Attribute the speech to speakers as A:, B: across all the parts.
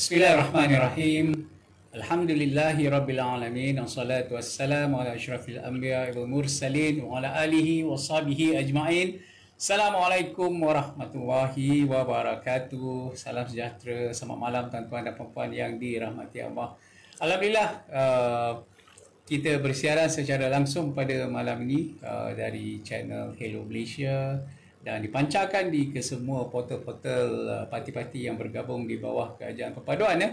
A: Bismillahirrahmanirrahim. Alhamdulillahi rabbil alamin wassalatu wassalamu ala asyrafil anbiya wal mursalin wa ala alihi wa sahbihi ajmain. Assalamualaikum warahmatullahi wabarakatuh. Salam sejahtera, selamat malam tuan-tuan dan puan yang dirahmati Allah. Alhamdulillah uh, kita bersiaran secara langsung pada malam ini uh, dari channel Hello Malaysia dan dipancarkan di ke semua portal-portal uh, parti-parti yang bergabung di bawah kerajaan perpaduan ya.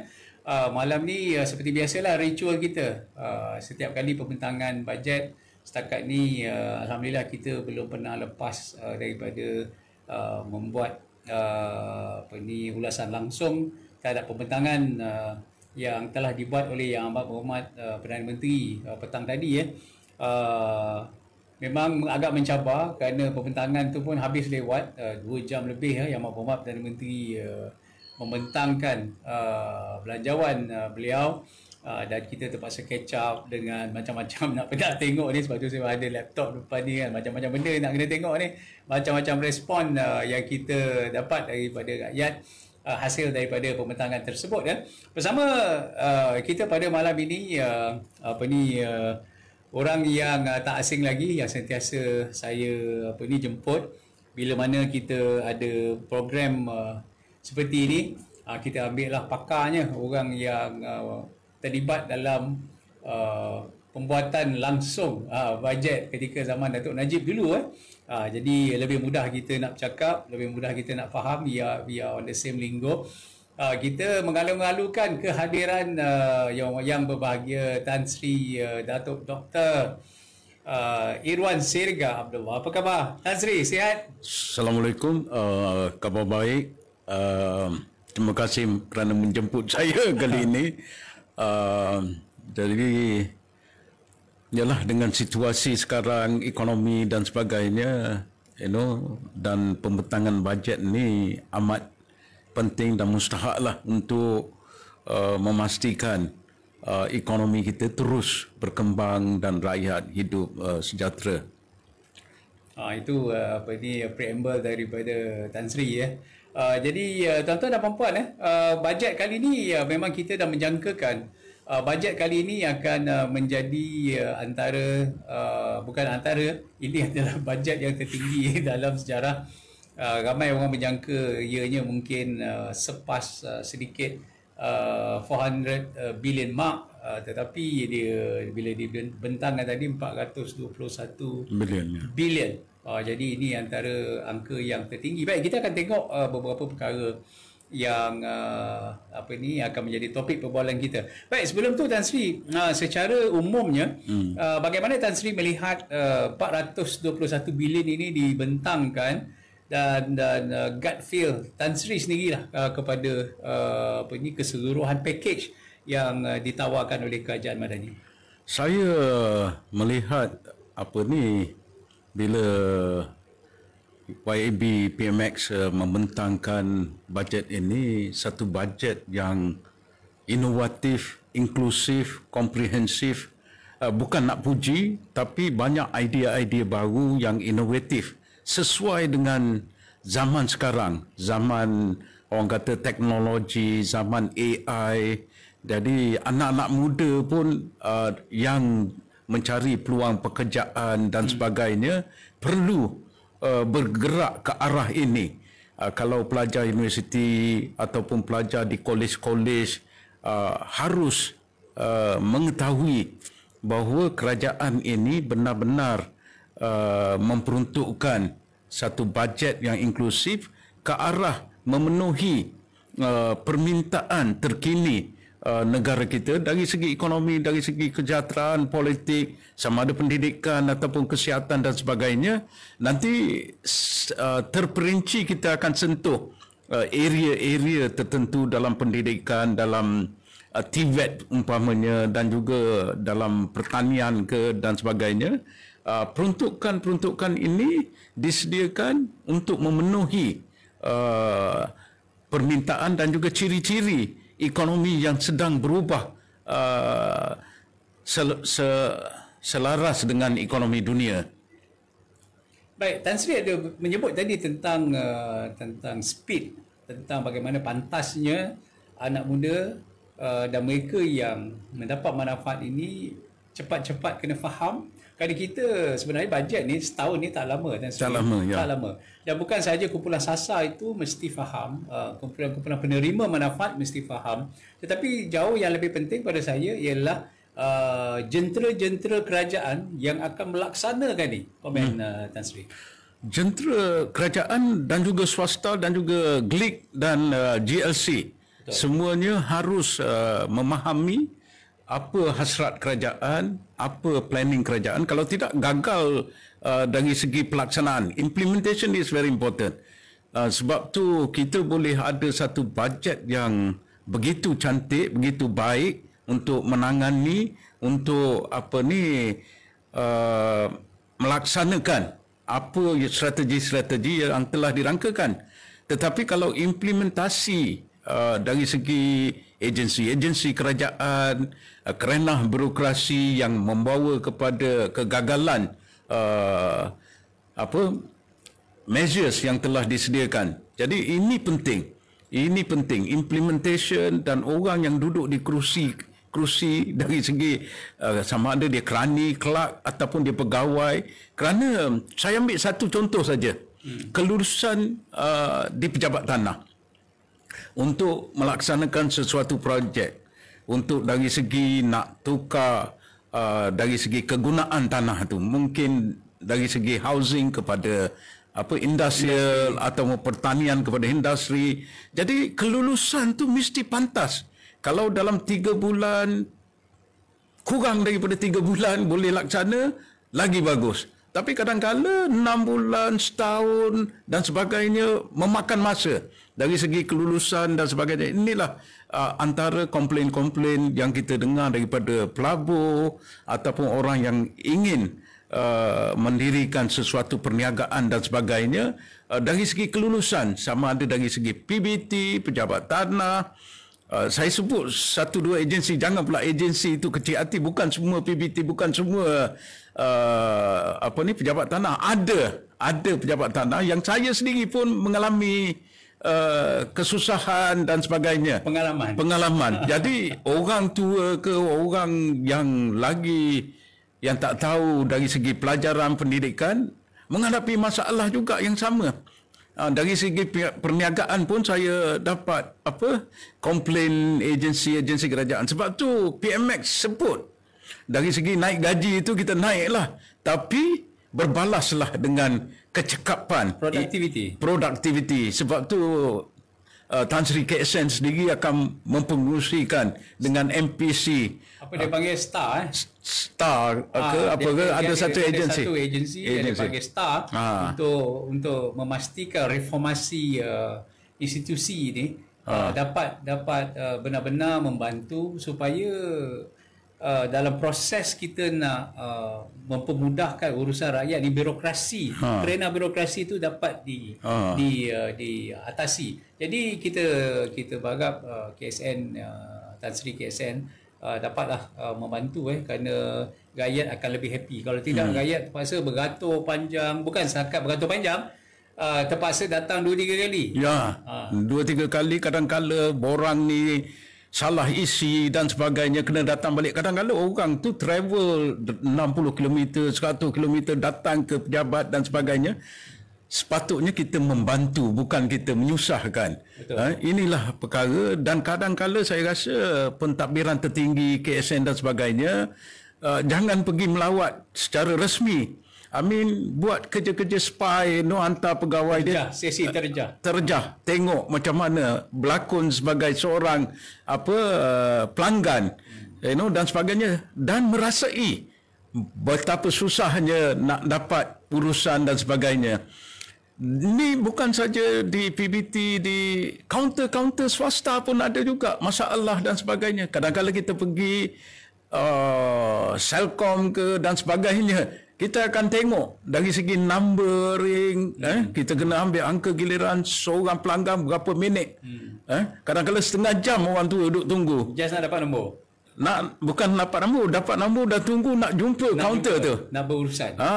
A: Uh, malam ni uh, seperti biasalah ritual kita uh, setiap kali pembentangan bajet setakat ni uh, alhamdulillah kita belum pernah lepas daripada membuat uh, apa ni ulasan langsung terhadap pembentangan yang telah dibuat oleh Yang Amat Berhormat Perdana Menteri petang tadi ya memang agak mencabar kerana pembentangan itu pun habis lewat uh, dua jam lebih uh, yang Mak Bomab dan Menteri uh, membentangkan uh, belanjawan beliau dan kita terpaksa catch up dengan macam-macam nak pernah tengok ni sebab tu saya ada laptop depan ni kan macam-macam benda nak kena tengok ni macam-macam respon yang kita dapat daripada rakyat hasil daripada pembentangan tersebut kan bersama kita pada malam ini uh, apa ni orang yang uh, tak asing lagi yang sentiasa saya apa ni jemput bila mana kita ada program uh, seperti ini uh, kita ambillah pakarnya orang yang uh, terlibat dalam uh, pembuatan langsung uh, bajet ketika zaman Datuk Najib dulu eh uh, jadi lebih mudah kita nak cakap lebih mudah kita nak faham ya we, we are on the same lingo uh, kita mengalu-alukan kehadiran uh, yang yang berbahagia Tan Sri uh, Datuk Dr. Uh, Irwan Sirga Abdullah. Apa khabar? Tan Sri, sihat?
B: Assalamualaikum. Uh, khabar baik. Uh, terima kasih kerana menjemput saya kali ini. Uh, jadi ialah dengan situasi sekarang ekonomi dan sebagainya you know dan pembentangan bajet ni amat penting dan mustahaklah untuk uh, memastikan uh, ekonomi kita terus berkembang dan rakyat hidup uh, sejahtera.
A: Uh, itu uh, apa ini uh, preamble daripada Tan Sri ya. Uh, jadi uh, tuan-tuan dan puan-puan eh uh, bajet kali ini uh, memang kita dah menjangkakan uh, bajet kali ini akan uh, menjadi uh, antara uh, bukan antara ini adalah bajet yang tertinggi dalam sejarah uh, uh, ramai orang menjangka ianya mungkin uh, sepas uh, sedikit uh, 400 bilion mark uh, tetapi dia bila dibentangkan tadi 421 bilion bilion uh, jadi ini antara angka yang tertinggi baik kita akan tengok uh, beberapa perkara yang uh, apa ni akan menjadi topik perbualan kita. Baik, sebelum tu Tan Sri, uh, secara umumnya hmm. uh, bagaimana Tan Sri melihat uh, 421 bilion ini dibentangkan uh, dan dan uh, gut feel Tan Sri sendirilah uh, kepada uh, apa ni keseluruhan package yang uh, ditawarkan oleh kerajaan Madani.
B: Saya melihat apa ni bila YAB PMX uh, membentangkan bajet ini satu bajet yang inovatif, inklusif, komprehensif uh, bukan nak puji tapi banyak idea-idea baru yang inovatif sesuai dengan zaman sekarang, zaman orang kata teknologi, zaman AI. Jadi anak-anak muda pun uh, yang mencari peluang pekerjaan dan hmm. sebagainya perlu uh, bergerak ke arah ini. Uh, kalau pelajar universiti ataupun pelajar di kolej-kolej uh, harus uh, mengetahui bahawa kerajaan ini benar-benar uh, memperuntukkan satu bajet yang inklusif ke arah memenuhi uh, permintaan terkini uh, negara kita dari segi ekonomi, dari segi kejahteraan, politik, sama ada pendidikan ataupun kesihatan dan sebagainya. Nanti uh, terperinci kita akan sentuh uh, area-area tertentu dalam pendidikan, dalam uh, TVET e umpamanya dan juga dalam pertanian ke dan sebagainya. Uh, peruntukan-peruntukan ini disediakan untuk memenuhi uh, permintaan dan juga ciri-ciri ekonomi yang sedang berubah uh, selaras dengan ekonomi dunia.
A: Baik, Tan Sri ada menyebut tadi tentang tentang speed, tentang bagaimana pantasnya anak muda dan mereka yang mendapat manfaat ini cepat-cepat kena faham Kali kita sebenarnya bajet ni setahun ni tak lama dan tak lama, ya. tak lama. Dan bukan saja kumpulan sasa itu mesti faham, uh, kumpulan-kumpulan penerima manfaat mesti faham. Tetapi jauh yang lebih penting pada saya ialah uh, jentera-jentera kerajaan yang akan melaksanakan ini. Komen hmm. uh, Tan Sri.
B: Jentera kerajaan dan juga swasta dan juga GLIC dan uh, GLC Betul. semuanya harus uh, memahami apa hasrat kerajaan, apa planning kerajaan. Kalau tidak gagal uh, dari segi pelaksanaan, implementation is very important. Uh, sebab tu kita boleh ada satu budget yang begitu cantik, begitu baik untuk menangani, untuk apa ni uh, melaksanakan apa strategi-strategi yang telah dirangkakan. Tetapi kalau implementasi uh, dari segi agensi-agensi kerajaan, eh, kerenah birokrasi yang membawa kepada kegagalan uh, apa measures yang telah disediakan. Jadi ini penting. Ini penting implementation dan orang yang duduk di kerusi kerusi dari segi uh, sama ada dia kerani, kelak ataupun dia pegawai. Kerana saya ambil satu contoh saja. Hmm. Kelulusan uh, di pejabat tanah untuk melaksanakan sesuatu projek untuk dari segi nak tukar uh, dari segi kegunaan tanah itu, mungkin dari segi housing kepada apa industrial atau pertanian kepada industri jadi kelulusan tu mesti pantas kalau dalam tiga bulan kurang daripada tiga bulan boleh laksana lagi bagus tapi kadang kadangkala 6 bulan, setahun dan sebagainya memakan masa dari segi kelulusan dan sebagainya. Inilah uh, antara komplain-komplain yang kita dengar daripada pelabur ataupun orang yang ingin uh, mendirikan sesuatu perniagaan dan sebagainya uh, dari segi kelulusan sama ada dari segi PBT, pejabat tanah, Uh, saya sebut satu dua agensi jangan pula agensi itu kecil hati bukan semua PBT bukan semua uh, apa ni pejabat tanah ada ada pejabat tanah yang saya sendiri pun mengalami uh, kesusahan dan sebagainya pengalaman pengalaman jadi orang tua ke orang yang lagi yang tak tahu dari segi pelajaran pendidikan menghadapi masalah juga yang sama Uh, dari segi perniagaan pun saya dapat apa komplain agensi-agensi kerajaan. Sebab tu PMX sebut dari segi naik gaji itu kita naiklah tapi berbalaslah dengan kecekapan productivity. Productivity. Sebab tu uh, Tan Sri KSN sendiri akan mempengerusikan dengan MPC apa dia panggil star eh star ah, ke ah, apa dia, ke dia, ada dia, satu dia, agensi satu agensi yang dia panggil star ah.
A: untuk untuk memastikan reformasi uh, institusi ini ah. uh, dapat dapat uh, benar-benar membantu supaya Uh, dalam proses kita nak uh, mempermudahkan urusan rakyat di birokrasi ha. kerana birokrasi itu dapat di ha. di uh, diatasi jadi kita kita berharap uh, KSN uh, Tan Sri KSN uh, dapatlah uh, membantu eh kerana rakyat akan lebih happy kalau tidak hmm. rakyat terpaksa bergantung panjang bukan sangat bergantung panjang Uh, terpaksa datang dua tiga
B: kali. Ya. 2 uh. 3 kali kadang kadang borang ni salah isi dan sebagainya kena datang balik kadang-kadang orang tu travel 60km 100km datang ke pejabat dan sebagainya sepatutnya kita membantu bukan kita menyusahkan ha, inilah perkara dan kadang-kadang saya rasa pentadbiran tertinggi KSN dan sebagainya uh, jangan pergi melawat secara resmi I mean buat kerja-kerja spy no hantar pegawai terjah, dia sesi terjah terjah tengok macam mana berlakon sebagai seorang apa eh, pelanggan you know dan sebagainya dan merasai betapa susahnya nak dapat urusan dan sebagainya Ini bukan saja di PBT di kaunter-kaunter swasta pun ada juga masalah dan sebagainya kadang-kadang kita pergi uh, eh, Selcom ke dan sebagainya kita akan tengok dari segi numbering eh, hmm. eh kita kena ambil angka giliran seorang pelanggan berapa minit hmm. eh kadang-kadang setengah jam orang tu duduk tunggu just nak dapat nombor nak bukan dapat nombor dapat nombor dah tunggu nak jumpa nak kaunter jumpa, tu nak berurusan ha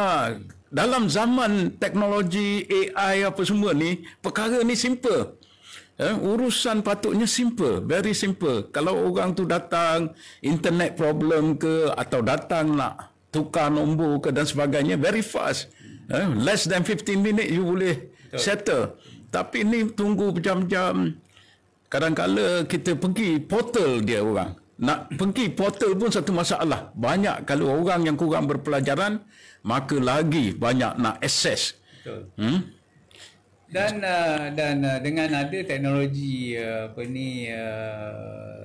B: dalam zaman teknologi AI apa semua ni perkara ni simple Eh, urusan patutnya simple, very simple. Kalau orang tu datang internet problem ke atau datang nak tukar nombor ke dan sebagainya very fast eh, less than 15 minit you boleh Betul. settle tapi ni tunggu jam-jam kadang-kala kita pergi portal dia orang nak pergi portal pun satu masalah banyak kalau orang yang kurang berpelajaran maka lagi banyak nak access Hmm?
A: dan uh, dan uh, dengan ada teknologi uh, apa ni uh,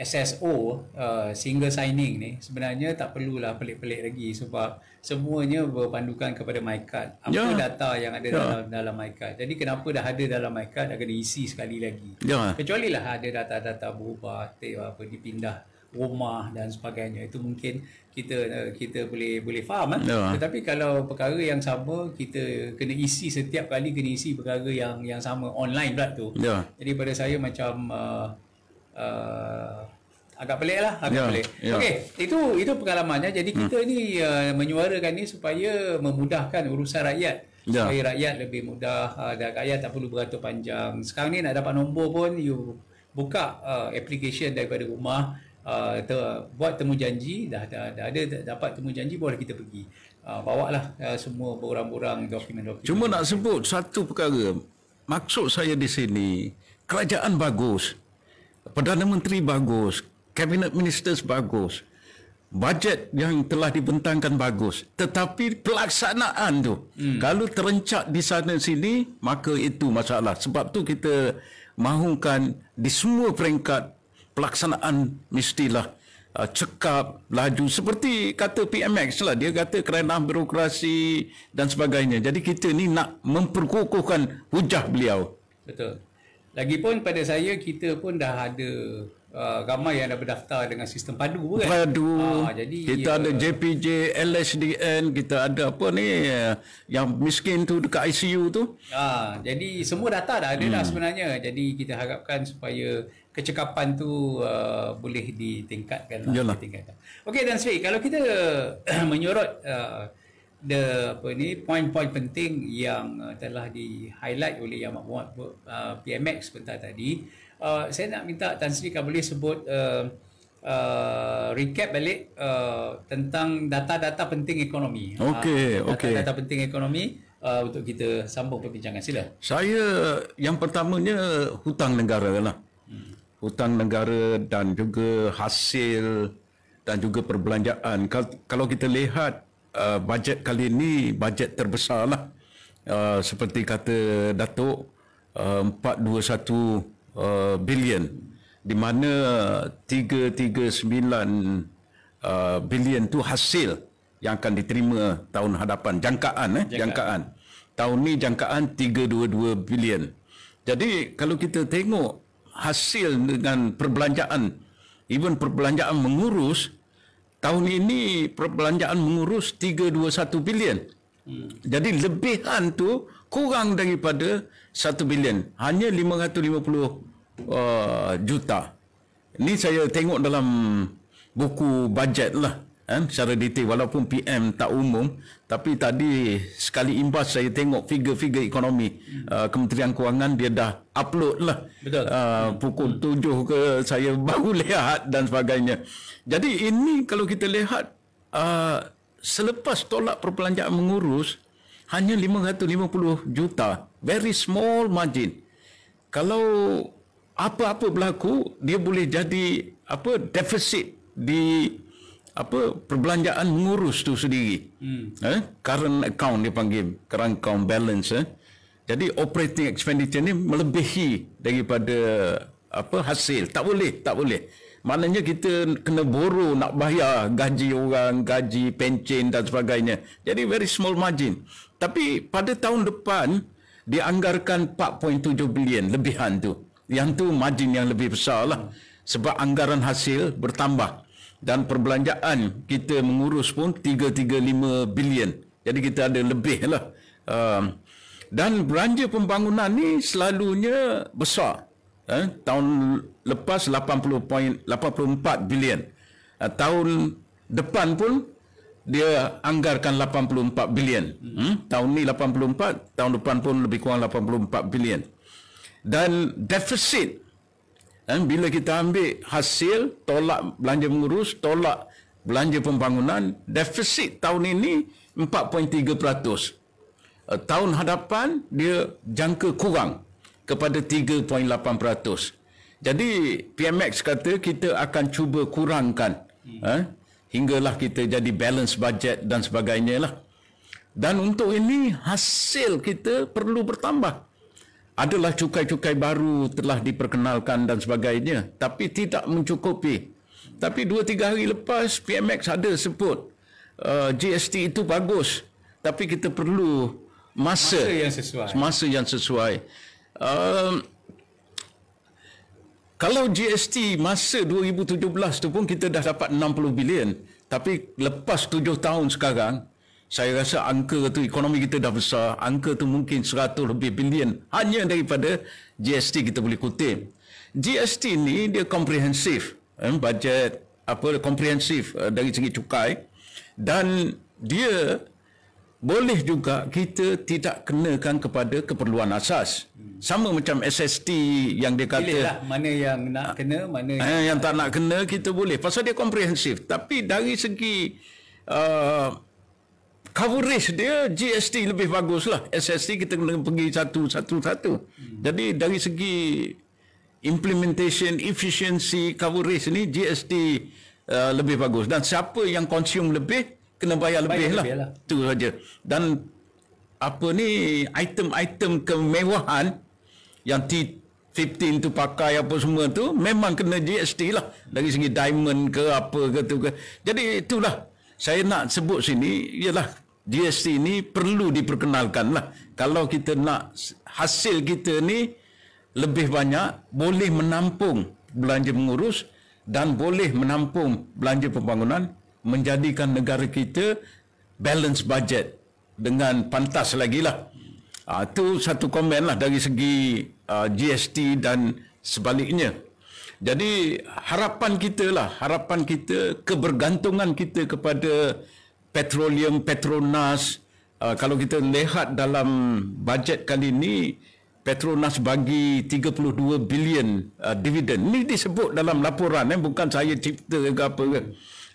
A: SSO uh, single signing ni sebenarnya tak perlulah pelik-pelik lagi sebab semuanya berpandukan kepada MyCard apa yeah. data yang ada yeah. dalam dalam MyCard jadi kenapa dah ada dalam MyCard dah kena isi sekali lagi yeah. kecuali lah ada data-data berubah tip apa dipindah rumah dan sebagainya itu mungkin kita uh, kita boleh boleh faham kan? tetapi kalau perkara yang sama kita kena isi setiap kali kena isi perkara yang yang sama online pula tu yeah. jadi pada saya macam uh, uh, agak pelik lah agak yeah, pelik. Yeah. Okey, itu itu pengalamannya. Jadi hmm. kita hmm. ni uh, menyuarakan ini supaya memudahkan urusan rakyat. Yeah. Supaya rakyat lebih mudah uh, dan rakyat tak perlu beratur panjang. Sekarang ni nak dapat nombor pun you buka uh, application daripada rumah Uh, ter, buat temu janji dah, dah, dah ada dah, dapat temu janji boleh kita pergi uh, bawa lah uh, semua borang-borang dokumen-dokumen cuma nak
B: sebut satu perkara maksud saya di sini kerajaan bagus Perdana Menteri bagus, Kabinet Ministers bagus, bajet yang telah dibentangkan bagus. Tetapi pelaksanaan tu, hmm. kalau terencak di sana sini, maka itu masalah. Sebab tu kita mahukan di semua peringkat pelaksanaan mestilah uh, cekap, laju. Seperti kata PMX lah, dia kata kerana birokrasi dan sebagainya. Jadi kita ni nak memperkukuhkan hujah beliau.
A: Betul. Lagipun pada
B: saya kita pun dah ada uh, ramai
A: yang dah berdaftar dengan sistem padu kan. Padu. Uh, jadi kita uh, ada
B: JPJ, LHDN, kita ada apa ni uh, yang miskin tu dekat ICU tu. Ah, jadi semua
A: data dah ada hmm. dah sebenarnya. Jadi kita harapkan supaya kecekapan tu uh, boleh ditingkatkan lah, ditingkatkan. Okey dan Sri, kalau kita menyorot uh, the apa ni poin-poin penting yang uh, telah di highlight oleh Yang Mahmud uh, PMX sebentar tadi uh, saya nak minta Tan Sri kalau boleh sebut uh, uh, recap balik uh, tentang data-data penting ekonomi okey uh, okey data penting ekonomi uh, untuk kita sambung perbincangan sila
B: saya yang pertamanya hutang negara lah hmm. hutang negara dan juga hasil dan juga perbelanjaan kalau kita lihat Uh, bajet kali ini bajet terbesar lah uh, seperti kata Datuk uh, 421 uh, bilion di mana 339 uh, bilion tu hasil yang akan diterima tahun hadapan jangkaan eh jangkaan, jangkaan. tahun ni jangkaan 322 bilion jadi kalau kita tengok hasil dengan perbelanjaan even perbelanjaan mengurus tahun ini perbelanjaan mengurus 321 bilion. Hmm. Jadi lebihan tu kurang daripada 1 bilion, hanya 550 uh, juta. Ini saya tengok dalam buku bajet lah eh, secara detail walaupun PM tak umum tapi tadi sekali imbas saya tengok figure-figure ekonomi hmm. uh, Kementerian Kewangan dia dah upload lah Betul. Uh, pukul tujuh ke saya baru lihat dan sebagainya jadi ini kalau kita lihat uh, selepas tolak perbelanjaan mengurus hanya 550 juta very small margin kalau apa-apa berlaku dia boleh jadi apa deficit di apa perbelanjaan mengurus tu sendiri hmm. eh? current account dia panggil current account balance eh? jadi operating expenditure ni melebihi daripada apa hasil tak boleh tak boleh maknanya kita kena boro nak bayar gaji orang gaji pencen dan sebagainya jadi very small margin tapi pada tahun depan dianggarkan 4.7 bilion lebihan tu yang tu margin yang lebih besar lah sebab anggaran hasil bertambah dan perbelanjaan kita mengurus pun 335 bilion. Jadi kita ada lebih lah. Um, dan belanja pembangunan ni selalunya besar. Eh, tahun lepas 80.84 bilion. Uh, tahun depan pun dia anggarkan 84 bilion. Hmm? Tahun ni 84, tahun depan pun lebih kurang 84 bilion. Dan defisit dan bila kita ambil hasil, tolak belanja mengurus, tolak belanja pembangunan, defisit tahun ini 4.3%. Eh, tahun hadapan, dia jangka kurang kepada 3.8%. Jadi PMX kata kita akan cuba kurangkan hmm. eh, hinggalah kita jadi balance budget dan sebagainya lah. Dan untuk ini hasil kita perlu bertambah. Hmm adalah cukai-cukai baru telah diperkenalkan dan sebagainya tapi tidak mencukupi tapi 2-3 hari lepas PMX ada sebut uh, GST itu bagus tapi kita perlu masa masa yang sesuai masa yang sesuai um, kalau GST masa 2017 tu pun kita dah dapat 60 bilion tapi lepas 7 tahun sekarang saya rasa angka tu ekonomi kita dah besar angka tu mungkin 100 lebih bilion hanya daripada GST kita boleh kutip GST ini dia komprehensif eh, budget apa komprehensif eh, dari segi cukai dan dia boleh juga kita tidak kenakan kepada keperluan asas sama macam SST yang dia kata Pilihlah
A: mana yang nak kena mana eh, yang, yang tak
B: nak kena kita boleh pasal dia komprehensif tapi dari segi uh, coverage dia GST lebih bagus lah SST kita kena pergi satu satu satu hmm. jadi dari segi implementation efficiency coverage ni GST uh, lebih bagus dan siapa yang consume lebih kena bayar, bayar lebih, lebih lah itu lah. saja dan apa ni item-item kemewahan yang T15 tu pakai apa semua tu memang kena GST lah dari segi diamond ke apa ke tu ke jadi itulah saya nak sebut sini ialah GST ini perlu diperkenalkan lah. Kalau kita nak hasil kita ni lebih banyak, boleh menampung belanja mengurus dan boleh menampung belanja pembangunan, menjadikan negara kita balance budget dengan pantas lagi lah. Itu ah, ha, satu komen lah dari segi uh, ah, GST dan sebaliknya. Jadi harapan kita lah, harapan kita, kebergantungan kita kepada Petroleum Petronas ah, kalau kita lihat dalam bajet kali ini Petronas bagi 32 bilion uh, dividen ini disebut dalam laporan eh, bukan saya cipta ke apa ke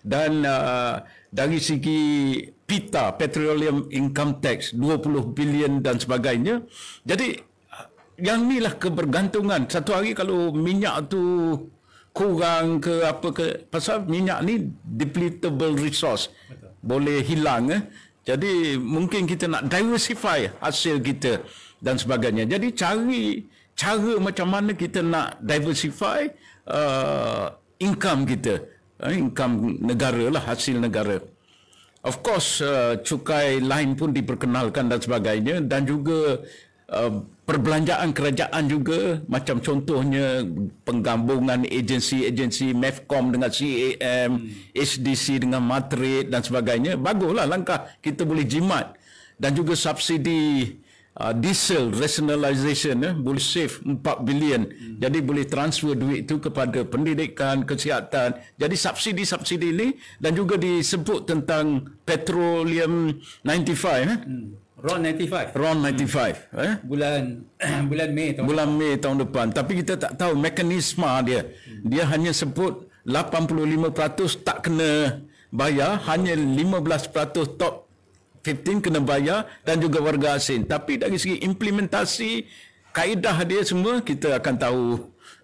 B: dan ah, dari segi PITA Petroleum Income Tax 20 bilion dan sebagainya jadi yang inilah kebergantungan satu hari kalau minyak tu kurang ke apa ke pasal minyak ni depletable resource boleh hilang eh? jadi mungkin kita nak diversify hasil kita dan sebagainya jadi cari cara macam mana kita nak diversify uh, income kita eh? income negara lah hasil negara of course uh, cukai lain pun diperkenalkan dan sebagainya dan juga Eh, perbelanjaan kerajaan juga macam contohnya penggabungan agensi-agensi MEFCOM dengan CAM hmm. HDC dengan Matrid dan sebagainya baguslah langkah kita boleh jimat dan juga subsidi uh, diesel rationalization eh, boleh save 4 bilion hmm. jadi boleh transfer duit itu kepada pendidikan kesihatan jadi subsidi-subsidi ini dan juga disebut tentang petroleum 95 eh. hmm. Ron 95. Ron 95. Hmm. Eh? Bulan bulan Mei tahun bulan Mei tahun depan. Tapi kita tak tahu mekanisme dia. Hmm. Dia hanya sebut 85% tak kena bayar, hmm. hanya 15% top 15 kena bayar dan juga warga asing. Tapi dari segi implementasi kaedah dia semua kita akan tahu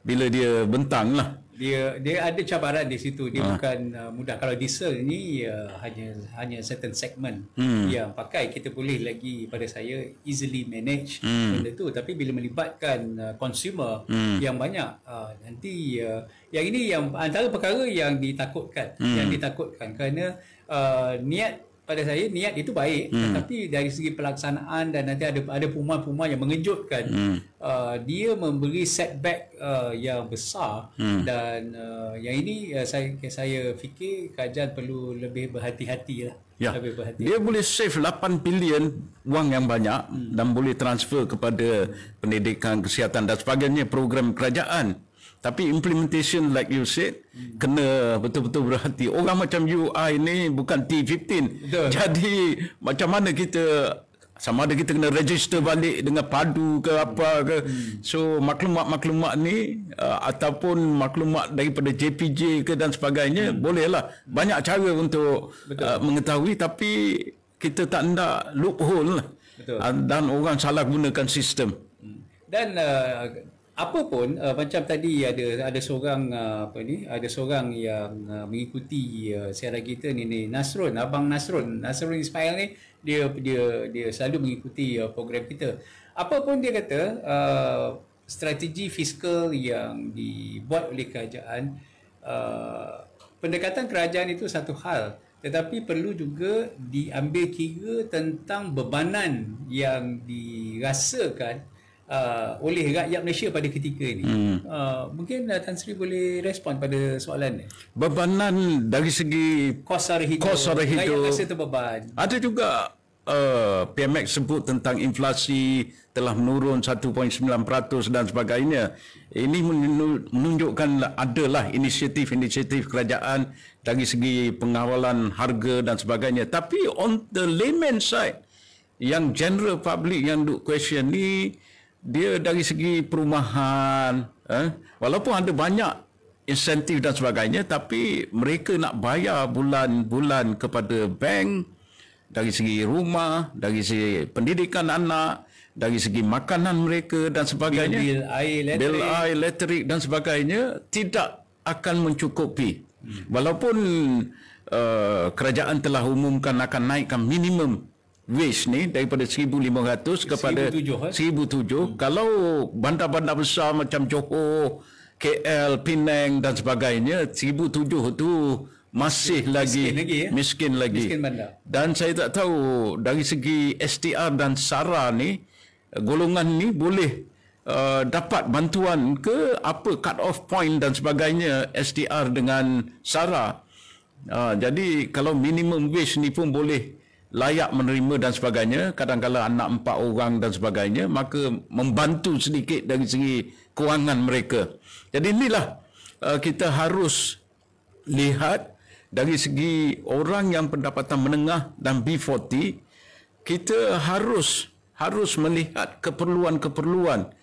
B: bila dia bentang lah dia dia ada cabaran
A: di situ dia ha. bukan uh, mudah kalau diesel ni uh, hanya hanya certain segment hmm. yang pakai kita boleh lagi pada saya easily manage hmm. benda tu tapi bila melibatkan uh, consumer hmm. yang banyak uh, nanti uh, yang ini yang antara perkara yang ditakutkan hmm. yang ditakutkan kerana uh, niat pada saya niat itu baik hmm. tetapi dari segi pelaksanaan dan nanti ada ada puma-puma yang mengejutkan hmm. uh, dia memberi setback uh, yang besar hmm. dan uh, yang ini uh, saya saya fikir kajian perlu lebih berhati-hati lah ya. lebih berhati-hati dia
B: boleh save 8 bilion wang yang banyak hmm. dan boleh transfer kepada pendidikan kesihatan dan sebagainya program kerajaan tapi implementation like you said hmm. kena betul-betul berhati orang macam UI ni bukan T15 Betul. jadi macam mana kita sama ada kita kena register balik dengan padu ke apa ke hmm. so maklumat-maklumat ni uh, ataupun maklumat daripada JPJ ke dan sebagainya hmm. bolehlah banyak cara untuk uh, mengetahui tapi kita tak nak loophole lah. Betul. Uh, dan orang salah gunakan sistem hmm.
A: dan uh, apa pun uh, macam tadi ada ada seorang uh, apa ni ada seorang yang uh, mengikuti uh, siaran kita ni ni Nasrun abang Nasrun Nasrun Ismail ni dia dia dia selalu mengikuti uh, program kita apa pun dia kata uh, strategi fiskal yang dibuat oleh kerajaan uh, pendekatan kerajaan itu satu hal tetapi perlu juga diambil kira tentang bebanan yang dirasakan uh, oleh rakyat Malaysia pada ketika ini. Hmm. Uh, mungkin uh, Tan Sri boleh respon pada soalan ini.
B: Bebanan dari segi kos arah hidup, kos sara hidup rakyat rasa Ada juga uh, PMX sebut tentang inflasi telah menurun 1.9% dan sebagainya. Ini menunjukkan adalah inisiatif-inisiatif kerajaan dari segi pengawalan harga dan sebagainya. Tapi on the layman side, yang general public yang duk question ni, dia dari segi perumahan eh, walaupun ada banyak insentif dan sebagainya tapi mereka nak bayar bulan-bulan kepada bank dari segi rumah, dari segi pendidikan anak, dari segi makanan mereka dan sebagainya. Bil, air, elektrik. Bil, air, elektrik dan sebagainya tidak akan mencukupi. Hmm. Walaupun uh, kerajaan telah umumkan akan naikkan minimum waste ni daripada 1500 kepada 1700. Eh? 1007. Hmm. Kalau bandar-bandar besar macam Johor, KL, Penang dan sebagainya, 1007 tu masih miskin lagi, lagi ya? miskin lagi. Miskin bandar. Dan saya tak tahu dari segi STR dan SARA ni golongan ni boleh Uh, dapat bantuan ke apa cut off point dan sebagainya SDR dengan SARA uh, jadi kalau minimum wage ni pun boleh layak menerima dan sebagainya kadangkala anak empat orang dan sebagainya maka membantu sedikit dari segi kewangan mereka jadi inilah uh, kita harus lihat dari segi orang yang pendapatan menengah dan B40 kita harus harus melihat keperluan-keperluan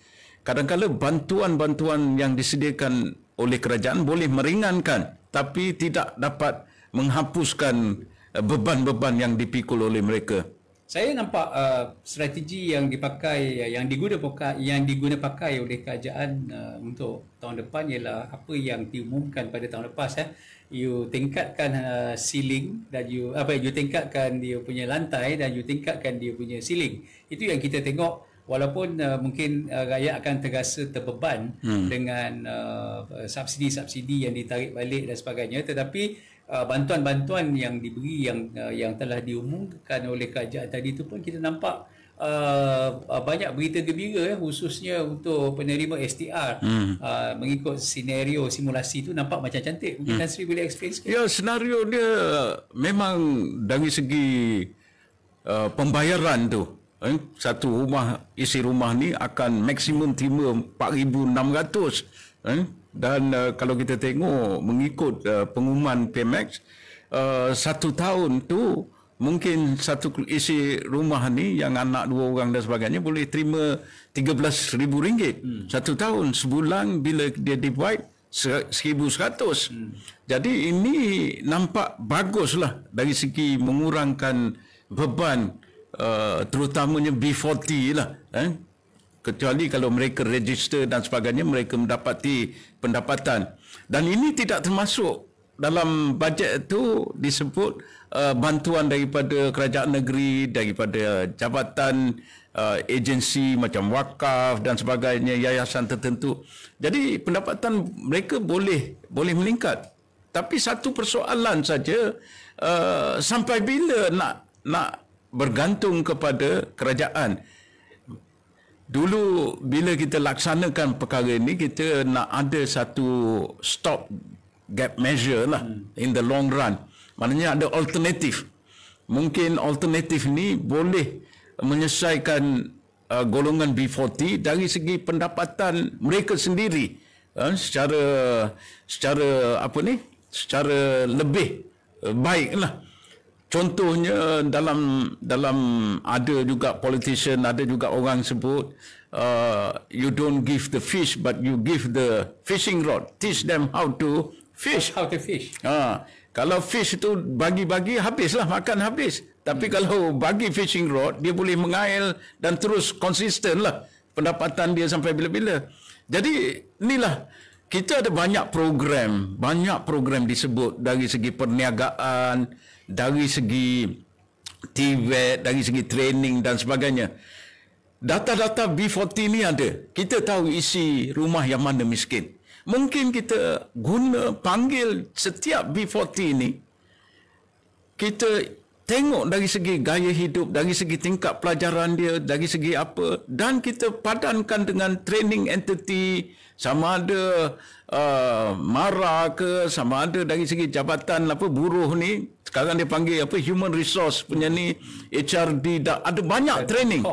B: kadangkala bantuan-bantuan yang disediakan oleh kerajaan boleh meringankan tapi tidak dapat menghapuskan Eh, beban-beban yang dipikul oleh mereka.
A: Saya nampak uh, strategi yang dipakai yang diguna pakai yang diguna pakai oleh kerajaan uh, untuk tahun depan ialah apa yang diumumkan pada tahun lepas eh you tingkatkan uh, ceiling dan you apa you tingkatkan dia punya lantai dan you tingkatkan dia punya ceiling. Itu yang kita tengok walaupun uh, mungkin uh, rakyat akan terasa terbeban hmm. dengan uh, subsidi-subsidi yang ditarik balik dan sebagainya tetapi Ah, bantuan-bantuan yang diberi yang uh, yang telah diumumkan oleh kerajaan tadi itu pun kita nampak uh, uh, banyak berita gembira ya, khususnya untuk penerima STR hmm. uh, mengikut senario simulasi itu nampak macam cantik mungkin hmm. Nasri boleh explain sikit ya
B: senario dia memang dari segi uh, pembayaran tu eh, satu rumah isi rumah ni akan maksimum terima 4,600 eh, dan uh, kalau kita tengok mengikut uh, pengumuman PMX uh, satu tahun tu mungkin satu isi rumah ni yang anak dua orang dan sebagainya boleh terima RM13,000 hmm. satu tahun sebulan bila dia divide RM1,100 hmm. jadi ini nampak baguslah dari segi mengurangkan beban uh, terutamanya B40 lah eh? kecuali kalau mereka register dan sebagainya mereka mendapati pendapatan dan ini tidak termasuk dalam bajet itu disebut uh, bantuan daripada kerajaan negeri daripada jabatan uh, agensi macam wakaf dan sebagainya yayasan tertentu jadi pendapatan mereka boleh boleh meningkat tapi satu persoalan saja uh, sampai bila nak nak bergantung kepada kerajaan Dulu bila kita laksanakan perkara ini kita nak ada satu stop gap measure lah hmm. in the long run. Maknanya ada alternatif. Mungkin alternatif ni boleh menyelesaikan uh, golongan B40 dari segi pendapatan mereka sendiri uh, secara secara apa ni? Secara lebih uh, baik lah contohnya dalam dalam ada juga politician ada juga orang sebut uh, you don't give the fish but you give the fishing rod teach them how to fish how to fish ah kalau fish itu bagi-bagi habislah makan habis tapi hmm. kalau bagi fishing rod dia boleh mengail dan terus konsisten lah pendapatan dia sampai bila-bila jadi inilah kita ada banyak program banyak program disebut dari segi perniagaan dari segi TV, dari segi training dan sebagainya. Data-data B40 ni ada. Kita tahu isi rumah yang mana miskin. Mungkin kita guna panggil setiap B40 ini. kita tengok dari segi gaya hidup, dari segi tingkat pelajaran dia, dari segi apa dan kita padankan dengan training entity sama ada uh, marah ke sama ada dari segi jabatan apa buruh ni sekarang dia panggil apa human resource punya ni HRD dah ada banyak training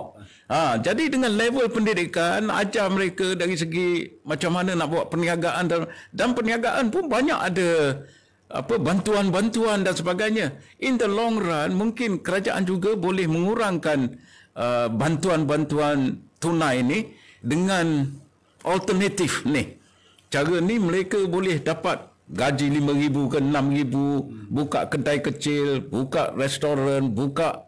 B: ha, jadi dengan level pendidikan ajar mereka dari segi macam mana nak buat perniagaan dan, dan perniagaan pun banyak ada apa bantuan-bantuan dan sebagainya in the long run mungkin kerajaan juga boleh mengurangkan uh, bantuan-bantuan tunai ini dengan alternatif ni. Cara ni mereka boleh dapat gaji RM5,000 ke RM6,000, buka kedai kecil, buka restoran, buka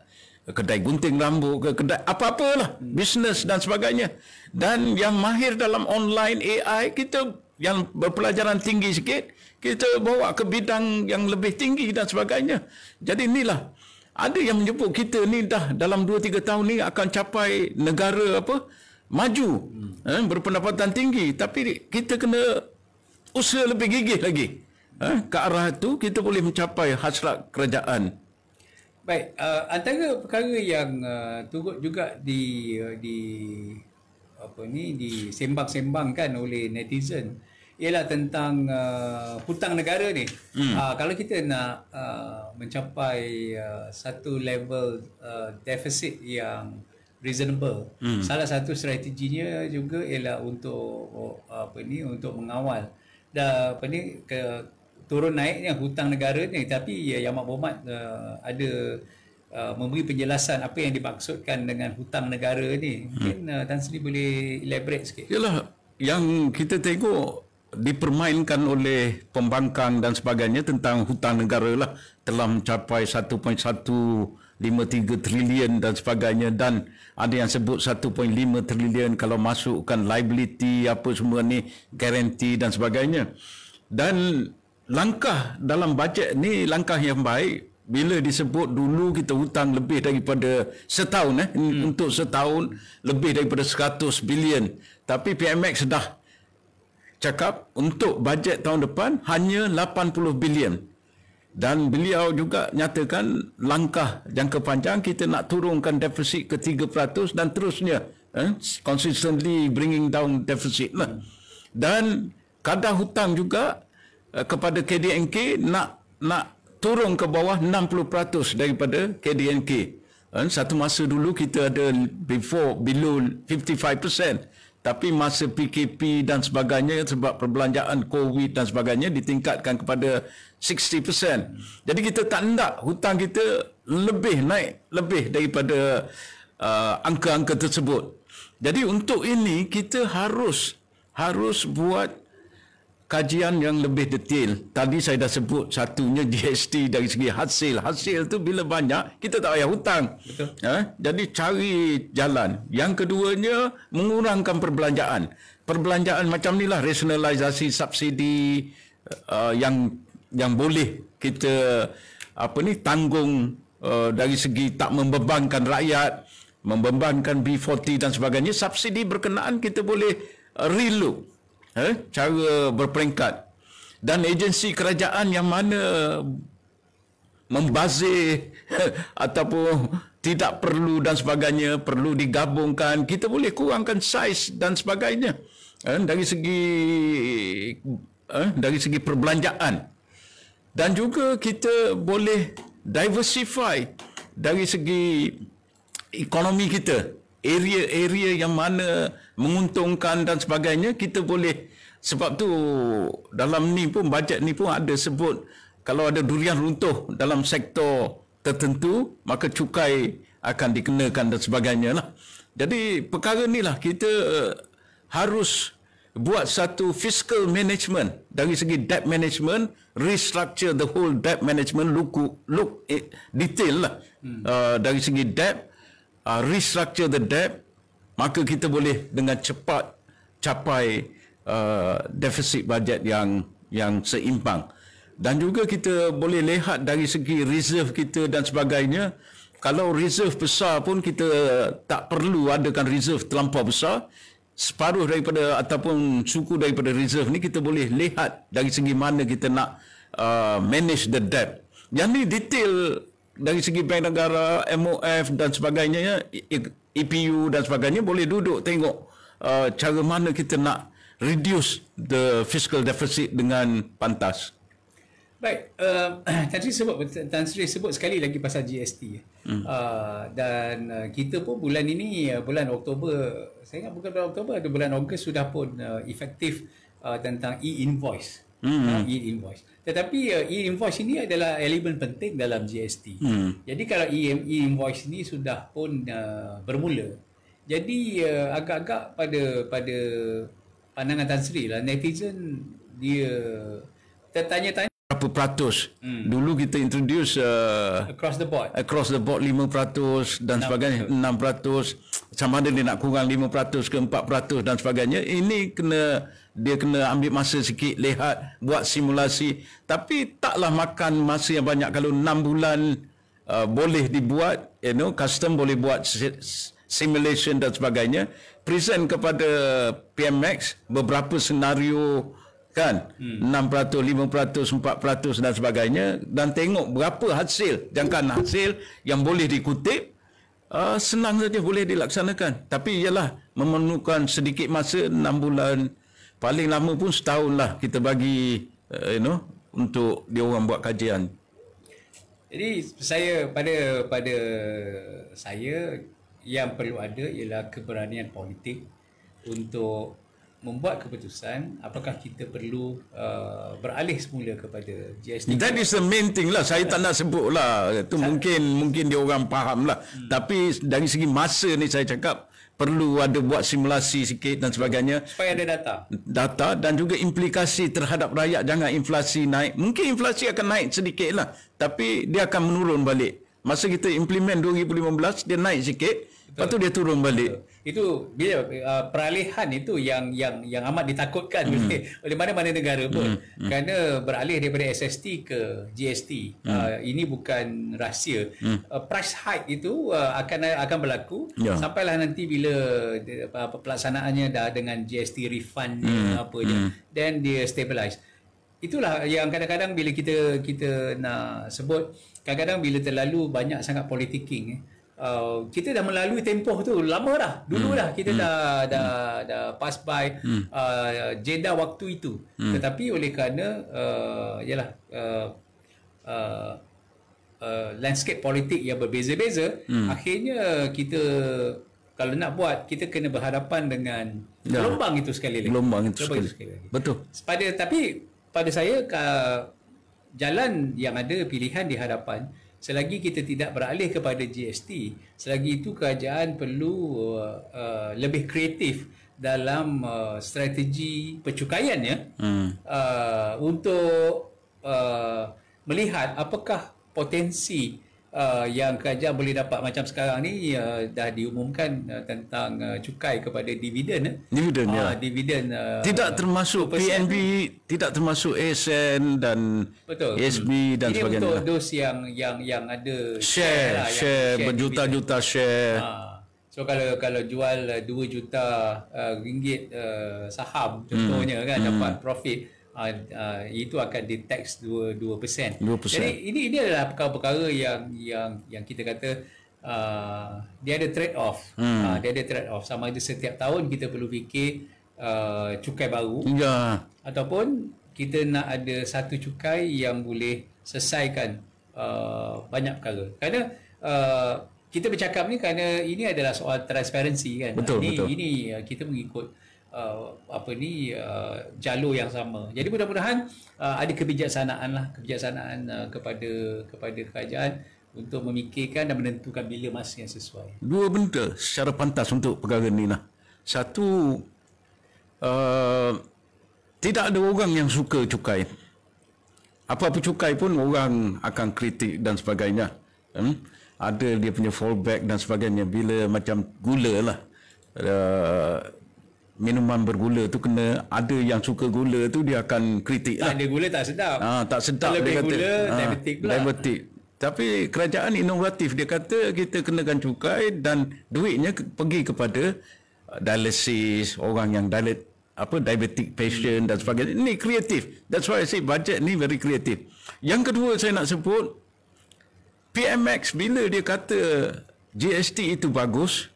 B: kedai gunting rambut ke kedai apa-apalah, hmm. bisnes dan sebagainya. Dan yang mahir dalam online AI, kita yang berpelajaran tinggi sikit, kita bawa ke bidang yang lebih tinggi dan sebagainya. Jadi inilah, ada yang menyebut kita ni dah dalam 2-3 tahun ni akan capai negara apa, maju hmm. eh, berpendapatan tinggi tapi kita kena usaha lebih gigih lagi eh, ke arah itu kita boleh mencapai hasrat kerajaan
A: baik uh, antara perkara yang uh, turut juga di uh, di apa ni di sembang sembangkan oleh netizen ialah tentang uh, hutang negara ni hmm. uh, kalau kita nak uh, mencapai uh, satu level uh, deficit yang reasonable. Hmm. Salah satu strateginya juga ialah untuk oh, apa ni untuk mengawal dah apa ni ke turun naiknya hutang negara ni tapi ya Yang Mahmat uh, eh, ada uh, memberi penjelasan apa yang dimaksudkan dengan hutang negara ni. Hmm. Mungkin uh, Tan Sri boleh elaborate sikit.
B: Yalah yang kita tengok dipermainkan oleh pembangkang dan sebagainya tentang hutang negara lah telah mencapai 1.1 1.53 trilion dan sebagainya dan ada yang sebut 1.5 trilion kalau masukkan liability apa semua ni garanti dan sebagainya dan langkah dalam bajet ni langkah yang baik bila disebut dulu kita hutang lebih daripada setahun eh hmm. untuk setahun lebih daripada 100 bilion tapi PMX dah cakap untuk bajet tahun depan hanya 80 bilion dan beliau juga nyatakan langkah jangka panjang kita nak turunkan defisit ke 3% dan terusnya eh, consistently bringing down deficit lah. dan kadar hutang juga eh, kepada KDNK nak nak turun ke bawah 60% daripada KDNK eh, satu masa dulu kita ada before below 55% tapi masa PKP dan sebagainya sebab perbelanjaan COVID dan sebagainya ditingkatkan kepada 60%. Jadi kita tak nak hutang kita lebih naik lebih daripada uh, angka-angka tersebut. Jadi untuk ini kita harus harus buat kajian yang lebih detail. Tadi saya dah sebut satunya GST dari segi hasil. Hasil tu bila banyak, kita tak payah hutang. Ha? Jadi cari jalan. Yang keduanya, mengurangkan perbelanjaan. Perbelanjaan macam ni lah. rasionalisasi subsidi uh, yang yang boleh kita apa ni tanggung uh, dari segi tak membebankan rakyat, membebankan B40 dan sebagainya. Subsidi berkenaan kita boleh uh, relook eh, cara berperingkat dan agensi kerajaan yang mana membazir ataupun tidak perlu dan sebagainya perlu digabungkan kita boleh kurangkan saiz dan sebagainya eh, dari segi eh, dari segi perbelanjaan dan juga kita boleh diversify dari segi ekonomi kita area-area yang mana menguntungkan dan sebagainya kita boleh sebab tu dalam ni pun bajet ni pun ada sebut kalau ada durian runtuh dalam sektor tertentu maka cukai akan dikenakan dan sebagainya lah. Jadi perkara ni lah kita eh, harus buat satu fiscal management dari segi debt management restructure the whole debt management look look eh, detail lah hmm. uh, dari segi debt uh, restructure the debt maka kita boleh dengan cepat capai uh, deficit budget yang yang seimbang dan juga kita boleh lihat dari segi reserve kita dan sebagainya kalau reserve besar pun kita tak perlu adakan reserve terlampau besar separuh daripada ataupun suku daripada reserve ni kita boleh lihat dari segi mana kita nak uh, manage the debt yang ni detail dari segi bank negara, MOF dan sebagainya, EPU dan sebagainya boleh duduk tengok uh, cara mana kita nak reduce the fiscal deficit dengan pantas.
A: Baik, uh, tadi sebut Tan Sri sebut sekali lagi pasal GST. Hmm. Uh, dan uh, kita pun bulan ini uh, bulan Oktober, saya ingat bukan bulan Oktober, ada bulan Ogos sudah pun uh, efektif uh, tentang e-invoice hmm. uh, e-invoice. Tetapi uh, e-invoice ini adalah elemen penting dalam GST. Hmm. Jadi kalau e-invoice ini sudah pun uh, bermula, jadi uh, agak-agak pada pada pandangan Tan Sri lah, netizen dia tertanya-tanya.
B: Berapa peratus? Hmm. Dulu kita introduce uh, across the board. Across the board 5 peratus dan 6%. sebagainya 6 peratus. Sama ada dia nak kurang 5% ke 4% dan sebagainya. Ini kena dia kena ambil masa sikit lihat buat simulasi tapi taklah makan masa yang banyak kalau enam bulan uh, boleh dibuat you know custom boleh buat simulation dan sebagainya present kepada PMX beberapa senario kan hmm. 6% 5% 4% dan sebagainya dan tengok berapa hasil jangkaan hasil yang boleh dikutip uh, senang saja boleh dilaksanakan tapi ialah memerlukan sedikit masa 6 bulan paling lama pun setahun lah kita bagi uh, you know untuk dia orang buat kajian
A: jadi saya pada pada saya yang perlu ada ialah keberanian politik untuk membuat keputusan apakah kita perlu uh, beralih semula kepada GST. That
B: is the main thing lah. Saya tak nak sebut lah. Itu mungkin mungkin dia orang faham lah. Hmm. Tapi dari segi masa ni saya cakap, uh, perlu ada buat simulasi sikit dan sebagainya supaya ada data data dan juga implikasi terhadap rakyat jangan inflasi naik mungkin inflasi akan naik sedikit lah tapi dia akan menurun balik masa kita implement 2015 dia naik sikit Betul. lepas tu dia turun balik Betul itu bila uh, peralihan itu yang yang
A: yang amat ditakutkan mm. oleh oleh mana-mana negara pun mm. Mm. kerana beralih daripada SST ke GST mm. uh, ini bukan rahsia mm. uh, price hike itu uh, akan akan berlaku yeah. sampailah nanti bila uh, pelaksanaannya dah dengan GST refund mm. apa dia mm. then dia stabilize itulah yang kadang-kadang bila kita kita nak sebut kadang-kadang bila terlalu banyak sangat politicking eh, uh, kita dah melalui tempoh tu lama dah dulu hmm. dah kita hmm. dah hmm. dah dah pass by hmm. uh, jeda waktu itu hmm. tetapi oleh kerana uh, yalah uh, uh, Uh, landscape politik yang berbeza-beza hmm. akhirnya kita kalau nak buat kita kena berhadapan dengan ya. gelombang itu sekali lagi gelombang itu, gelombang sekali. itu sekali lagi betul pada tapi pada saya ka, jalan yang ada pilihan di hadapan selagi kita tidak beralih kepada GST selagi itu kerajaan perlu uh, uh, lebih kreatif dalam uh, strategi pencukaian ya hmm. uh, untuk uh, melihat apakah potensi uh, yang kerajaan boleh dapat macam sekarang ni uh, dah diumumkan uh, tentang uh, cukai kepada dividen eh? dividen uh, ya dividen uh, tidak
B: termasuk PNB itu. tidak termasuk ASN dan betul. ASB hmm. dan Jadi sebagainya betul
A: dos yang yang yang ada share share, lah, share, share berjuta-juta
B: share uh,
A: so kalau kalau jual uh, 2 juta uh, ringgit uh, saham hmm. contohnya hmm. kan hmm. dapat profit uh, itu akan detax 2%. 2%. Jadi ini ini adalah perkara-perkara yang yang yang kita kata uh, dia ada trade off. Hmm. Uh, dia ada trade off sama ada setiap tahun kita perlu fikir uh, cukai baru. Ya. Ataupun kita nak ada satu cukai yang boleh selesaikan uh, banyak perkara. Kerana uh, kita bercakap ni kerana ini adalah soal transparansi kan. Betul, ini betul. ini kita mengikut uh, apa ni uh, jalur yang sama. Jadi mudah-mudahan uh, ada kebijaksanaan lah kebijaksanaan uh, kepada kepada kerajaan untuk memikirkan dan menentukan bila masa yang sesuai.
B: Dua benda secara pantas untuk perkara ni lah. Satu uh, tidak ada orang yang suka cukai. Apa-apa cukai pun orang akan kritik dan sebagainya. Hmm? Ada dia punya fallback dan sebagainya. Bila macam gula lah. Uh, minuman bergula tu kena ada yang suka gula tu dia akan kritik tak lah. ada ah, gula tak sedap ah, tak sedap kalau dia kata, gula ah, diabetik pula diabetik tapi kerajaan inovatif dia kata kita kenakan cukai dan duitnya pergi kepada uh, dialysis orang yang dialet apa diabetic patient dan sebagainya Ini kreatif that's why i say budget ni very kreatif yang kedua saya nak sebut PMX bila dia kata GST itu bagus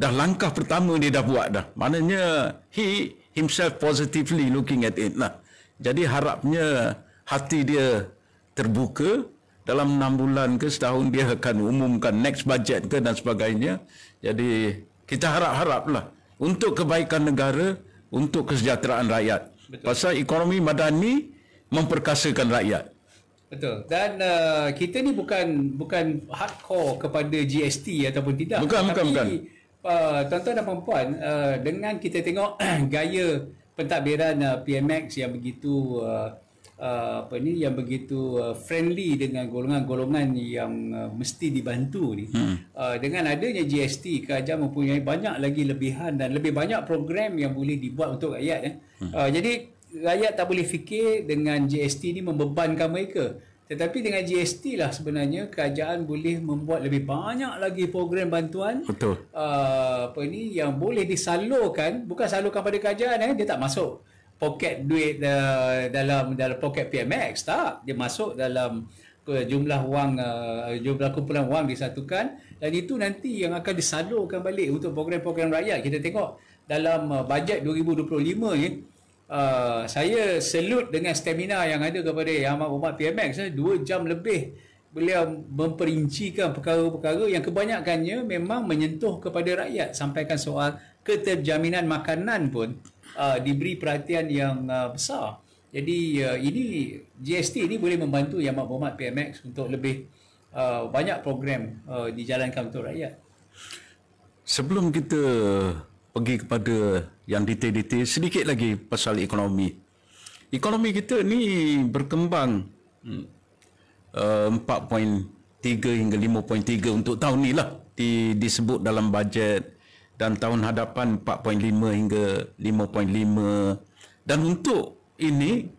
B: dah langkah pertama dia dah buat dah. Maknanya he himself positively looking at it lah. Jadi harapnya hati dia terbuka dalam 6 bulan ke setahun dia akan umumkan next budget ke dan sebagainya. Jadi kita harap-harap lah untuk kebaikan negara, untuk kesejahteraan rakyat. Betul. Pasal ekonomi madani memperkasakan rakyat.
A: Betul. Dan uh, kita ni bukan bukan hardcore kepada GST ataupun tidak. Bukan, bukan, bukan. bukan. Uh, tuan-tuan dan puan uh, dengan kita tengok gaya pentadbiran uh, PMX yang begitu uh, uh, apa ni yang begitu uh, friendly dengan golongan-golongan yang uh, mesti dibantu ni hmm. uh, dengan adanya GST kerajaan mempunyai banyak lagi lebihan dan lebih banyak program yang boleh dibuat untuk rakyat eh. hmm. uh, jadi rakyat tak boleh fikir dengan GST ni membebankan mereka tetapi dengan GST lah sebenarnya kerajaan boleh membuat lebih banyak lagi program bantuan Betul. Uh, apa ni yang boleh disalurkan bukan salurkan pada kerajaan eh dia tak masuk poket duit uh, dalam dalam poket PMX tak dia masuk dalam jumlah wang uh, jumlah kumpulan wang disatukan dan itu nanti yang akan disalurkan balik untuk program-program rakyat kita tengok dalam uh, bajet 2025 ni eh, uh, saya selut dengan stamina yang ada kepada Yang Amat Umat PMX Dua jam lebih beliau memperincikan perkara-perkara yang kebanyakannya memang menyentuh kepada rakyat sampaikan soal keterjaminan makanan pun uh, diberi perhatian yang uh, besar jadi uh, ini GST ini boleh membantu Yang Amat Umat PMX untuk lebih uh, banyak program uh, dijalankan untuk rakyat
B: sebelum kita pergi kepada yang detail-detail sedikit lagi pasal ekonomi. Ekonomi kita ni berkembang 4.3 hmm, eh, hingga 5.3 untuk tahun ni lah di, disebut dalam bajet dan tahun hadapan 4.5 hingga 5.5 dan untuk ini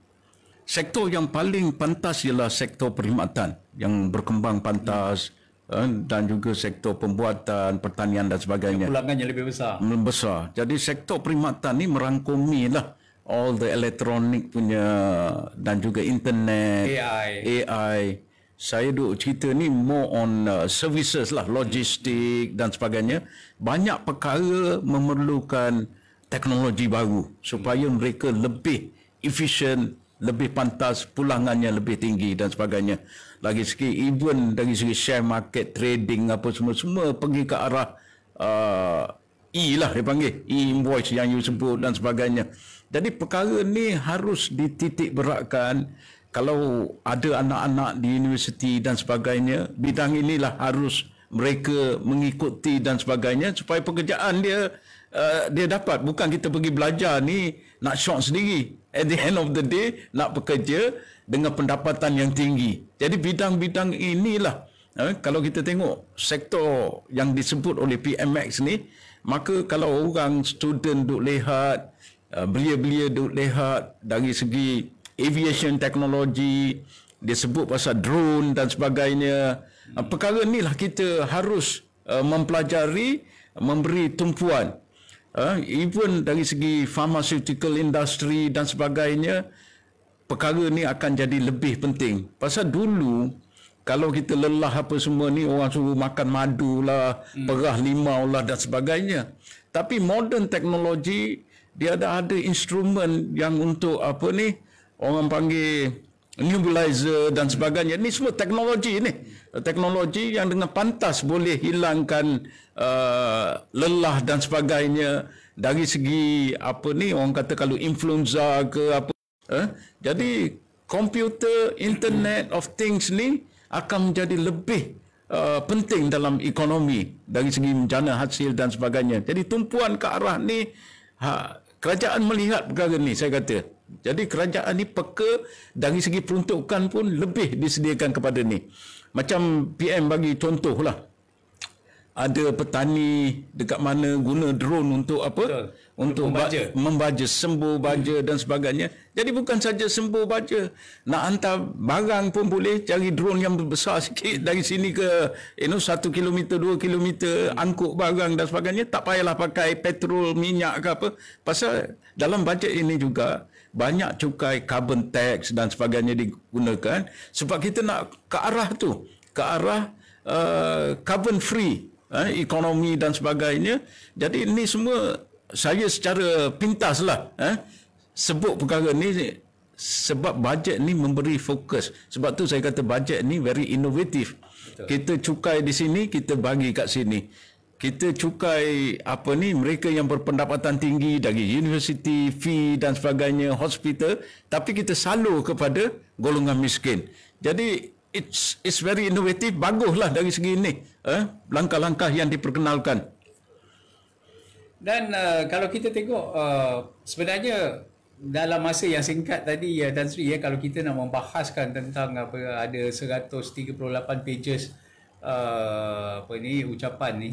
B: sektor yang paling pantas ialah sektor perkhidmatan yang berkembang pantas hmm. Eh, dan juga sektor pembuatan, pertanian dan sebagainya.
A: Pulangannya lebih besar.
B: lebih hmm, Besar. Jadi sektor perkhidmatan ini merangkumi lah all the electronic punya dan juga internet, AI. AI. Saya duk cerita ni more on uh, services lah, logistik dan sebagainya. Banyak perkara memerlukan teknologi baru supaya mereka lebih efisien, lebih pantas, pulangannya lebih tinggi dan sebagainya lagi segi even dari segi share market trading apa semua semua pergi ke arah uh, e lah dipanggil e invoice yang you sebut dan sebagainya jadi perkara ni harus dititik beratkan kalau ada anak-anak di universiti dan sebagainya bidang inilah harus mereka mengikuti dan sebagainya supaya pekerjaan dia uh, dia dapat bukan kita pergi belajar ni nak shock sendiri at the end of the day nak bekerja dengan pendapatan yang tinggi. Jadi bidang-bidang inilah eh, kalau kita tengok sektor yang disebut oleh PMX ni maka kalau orang student duk lihat uh, belia-belia duk lihat dari segi aviation technology dia sebut pasal drone dan sebagainya uh, perkara inilah kita harus uh, mempelajari memberi tumpuan uh, even dari segi pharmaceutical industry dan sebagainya perkara ni akan jadi lebih penting. Pasal dulu kalau kita lelah apa semua ni orang suruh makan madu lah, hmm. perah limau lah dan sebagainya. Tapi modern teknologi dia ada ada instrumen yang untuk apa ni orang panggil nebulizer dan sebagainya. Ini semua teknologi ni. Teknologi yang dengan pantas boleh hilangkan uh, lelah dan sebagainya dari segi apa ni orang kata kalau influenza ke apa Eh? Jadi komputer, internet of things ni akan menjadi lebih uh, penting dalam ekonomi dari segi jana hasil dan sebagainya. Jadi tumpuan ke arah ni ha, kerajaan melihat perkara ni saya kata. Jadi kerajaan ni peka dari segi peruntukan pun lebih disediakan kepada ni. Macam PM bagi contoh lah ada petani dekat mana guna drone untuk apa Betul. untuk membaja. Ba- membaja sembuh baja hmm. dan sebagainya jadi bukan saja sembuh baja nak hantar barang pun boleh cari drone yang besar sikit dari sini ke you know 1 km 2 km angkut barang dan sebagainya tak payahlah pakai petrol minyak ke apa pasal dalam bajet ini juga banyak cukai carbon tax dan sebagainya digunakan sebab kita nak ke arah tu ke arah uh, carbon free eh, ekonomi dan sebagainya. Jadi ini semua saya secara pintaslah lah eh, sebut perkara ini sebab bajet ni memberi fokus. Sebab tu saya kata bajet ni very inovatif. Kita cukai di sini, kita bagi kat sini. Kita cukai apa ni mereka yang berpendapatan tinggi dari universiti, fee dan sebagainya, hospital, tapi kita salur kepada golongan miskin. Jadi it's it's very innovative baguslah dari segi ini eh langkah-langkah yang diperkenalkan
A: dan uh, kalau kita tengok uh, sebenarnya dalam masa yang singkat tadi ya uh, Tan Sri ya kalau kita nak membahaskan tentang apa ada 138 pages uh, apa ni ucapan ni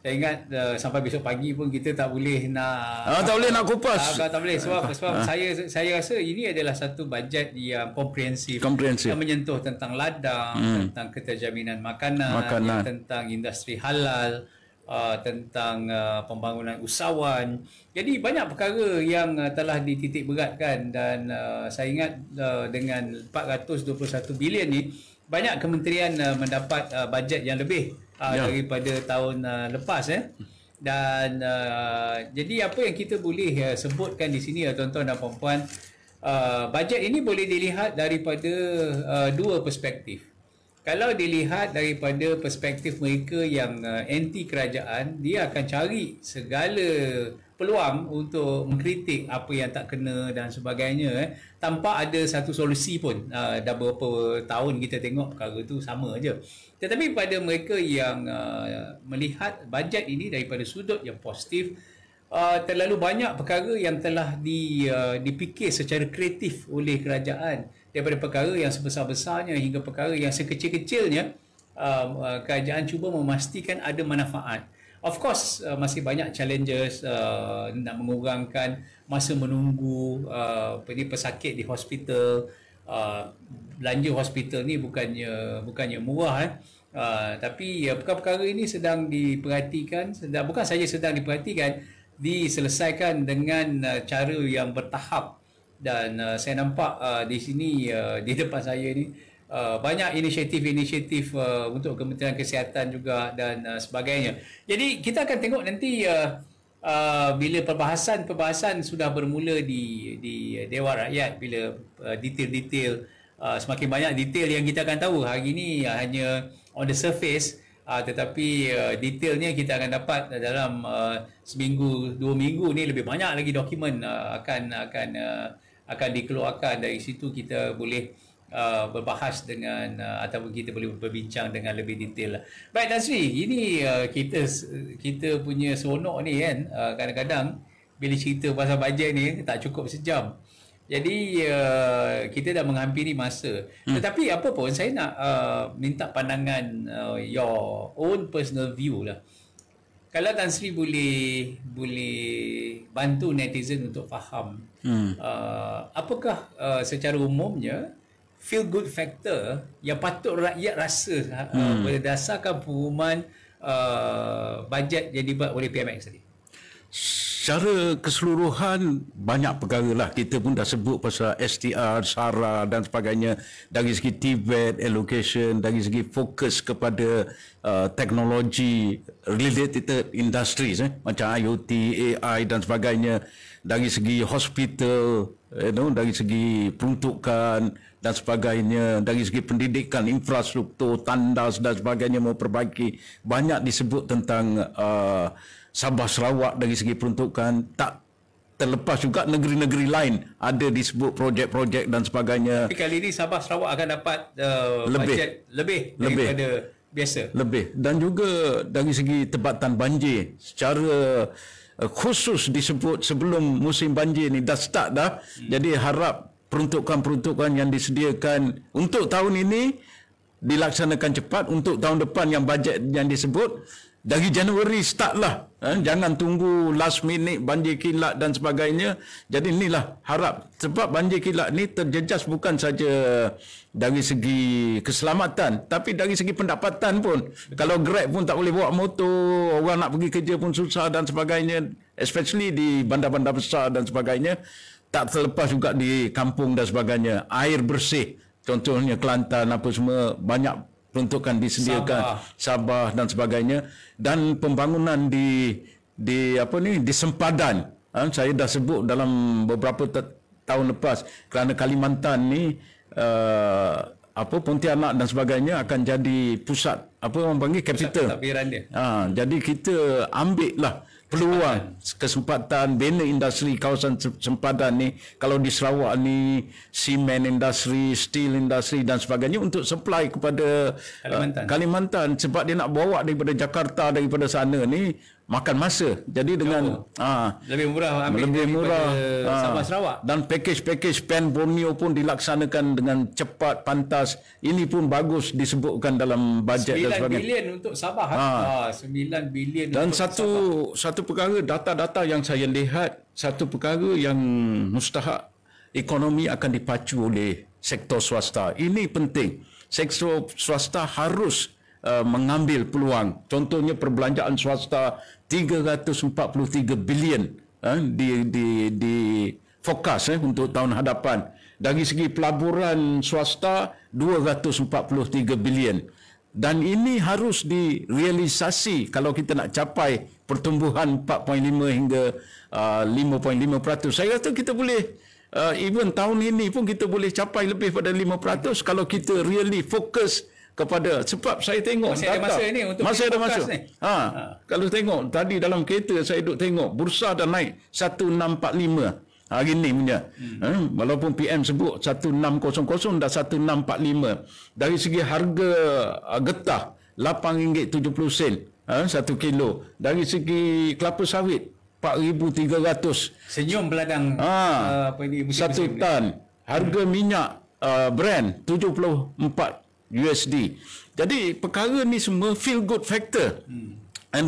A: saya ingat uh, sampai besok pagi pun kita tak boleh nak ah,
B: tak boleh nak kupas. Ah, tak boleh sebab ah. sebab ah. saya
A: saya rasa ini adalah satu bajet yang komprehensif. Komprehensif. Yang menyentuh tentang ladang, hmm. tentang keterjaminan makanan, makanan. tentang industri halal, uh, tentang uh, pembangunan usahawan. Jadi banyak perkara yang uh, telah dititik beratkan dan uh, saya ingat uh, dengan 421 bilion ni banyak kementerian uh, mendapat uh, bajet yang lebih uh, ah, yeah. daripada tahun uh, lepas eh dan uh, jadi apa yang kita boleh uh, sebutkan di sini ya uh, tuan-tuan dan puan-puan uh, bajet ini boleh dilihat daripada uh, dua perspektif kalau dilihat daripada perspektif mereka yang uh, anti kerajaan dia akan cari segala peluang untuk mengkritik apa yang tak kena dan sebagainya eh, tanpa ada satu solusi pun uh, dah beberapa tahun kita tengok perkara itu sama aja tetapi pada mereka yang uh, melihat bajet ini daripada sudut yang positif Uh, terlalu banyak perkara yang telah di, uh, dipikir secara kreatif oleh kerajaan daripada perkara yang sebesar-besarnya hingga perkara yang sekecil-kecilnya uh, uh, kerajaan cuba memastikan ada manfaat of course uh, masih banyak challenges uh, nak mengurangkan masa menunggu uh, pesakit di hospital uh, belanja hospital ni bukannya bukannya murah eh. Uh, tapi uh, perkara-perkara ini sedang diperhatikan sedang, bukan saja sedang diperhatikan diselesaikan dengan uh, cara yang bertahap dan uh, saya nampak uh, di sini uh, di depan saya ni Uh, banyak inisiatif-inisiatif uh, untuk Kementerian Kesihatan juga dan uh, sebagainya. Jadi kita akan tengok nanti uh, Uh, bila perbahasan-perbahasan sudah bermula di di Dewan Rakyat bila uh, detail-detail uh, semakin banyak detail yang kita akan tahu hari ini uh, hanya on the surface uh, tetapi uh, detailnya kita akan dapat dalam uh, seminggu dua minggu ni lebih banyak lagi dokumen uh, akan akan uh, akan dikeluarkan dari situ kita boleh Uh, berbahas dengan uh, ataupun kita boleh berbincang dengan lebih detail lah. Baik Nasri, ini uh, kita kita punya seronok ni kan uh, kadang-kadang bila cerita pasal bajet ni tak cukup sejam. Jadi uh, kita dah menghampiri masa. Hmm. Tetapi apa pun saya nak uh, minta pandangan uh, your own personal view lah. Kalau Tan Sri boleh boleh bantu netizen untuk faham hmm. uh, apakah uh, secara umumnya feel good factor yang patut rakyat rasa ah, ah, hmm. uh, berdasarkan pengumuman uh, bajet yang dibuat oleh PMX tadi?
B: Secara keseluruhan banyak perkara lah kita pun dah sebut pasal STR, SARA dan sebagainya dari segi TVET, allocation, dari segi fokus kepada uh, teknologi related industries eh, macam IoT, AI dan sebagainya dari segi hospital, you eh, know, dari segi peruntukan dan sebagainya, dari segi pendidikan, infrastruktur, tandas dan sebagainya mau perbaiki. Banyak disebut tentang uh, Sabah Sarawak dari segi peruntukan. Tak terlepas juga negeri-negeri lain ada disebut projek-projek dan sebagainya.
A: Tapi kali ini Sabah Sarawak akan dapat uh, lebih. bajet lebih, lebih daripada biasa.
B: Lebih. Dan juga dari segi tebatan banjir secara... Eh, khusus disebut sebelum musim banjir ni dah start dah. Hmm. Jadi harap peruntukan-peruntukan yang disediakan untuk tahun ini dilaksanakan cepat untuk tahun depan yang bajet yang disebut dari Januari start lah. Eh, ha, jangan tunggu last minute banjir kilat dan sebagainya. Jadi inilah harap. Sebab banjir kilat ni terjejas bukan saja dari segi keselamatan. Tapi dari segi pendapatan pun. Kalau Grab pun tak boleh bawa motor. Orang nak pergi kerja pun susah dan sebagainya. Especially di bandar-bandar besar dan sebagainya. Tak terlepas juga di kampung dan sebagainya. Air bersih. Contohnya Kelantan apa semua. Banyak peruntukan disediakan Sabah. Sabah dan sebagainya dan pembangunan di di apa ni di sempadan ha, saya dah sebut dalam beberapa te- tahun lepas kerana Kalimantan ni uh, apa Pontianak dan sebagainya akan jadi pusat apa orang panggil kapital ha, jadi kita ambil lah peluang kesempatan bina industri kawasan sempadan ni kalau di Sarawak ni semen industri steel industri dan sebagainya untuk supply kepada Kalimantan. Uh, Kalimantan sebab dia nak bawa daripada Jakarta daripada sana ni makan masa. Jadi dengan ah lebih murah ambil lebih murah aa, ha. Sarawak dan pakej-pakej Pan Borneo pun dilaksanakan dengan cepat pantas. Ini pun bagus disebutkan dalam bajet dan sebagainya. 9 bilion
A: untuk Sabah. Ah
B: ha. 9 bilion Dan untuk satu Sabah. satu perkara data-data yang saya lihat satu perkara yang mustahak ekonomi akan dipacu oleh sektor swasta. Ini penting. Sektor swasta harus Uh, mengambil peluang. Contohnya perbelanjaan swasta 343 bilion eh, di di di fokus eh, untuk tahun hadapan. Dari segi pelaburan swasta 243 bilion. Dan ini harus direalisasi kalau kita nak capai pertumbuhan 4.5 hingga 5.5 uh, peratus. Saya rasa kita boleh uh, even tahun ini pun kita boleh capai lebih pada 5% peratus. kalau kita really fokus kepada sebab saya tengok masih data. ada masa ni untuk masih ada masa Ha. ha. kalau tengok tadi dalam kereta saya duduk tengok bursa dah naik 1645 hari ni punya hmm. ha. walaupun PM sebut 1600 dah 1645 dari segi harga uh, getah RM8.70 sen ha, 1 kilo dari segi kelapa sawit 4300 senyum beladang ha. uh, apa ini, satu tan harga hmm. minyak uh, brand 74 USD. Jadi perkara ni semua feel good factor. Hmm.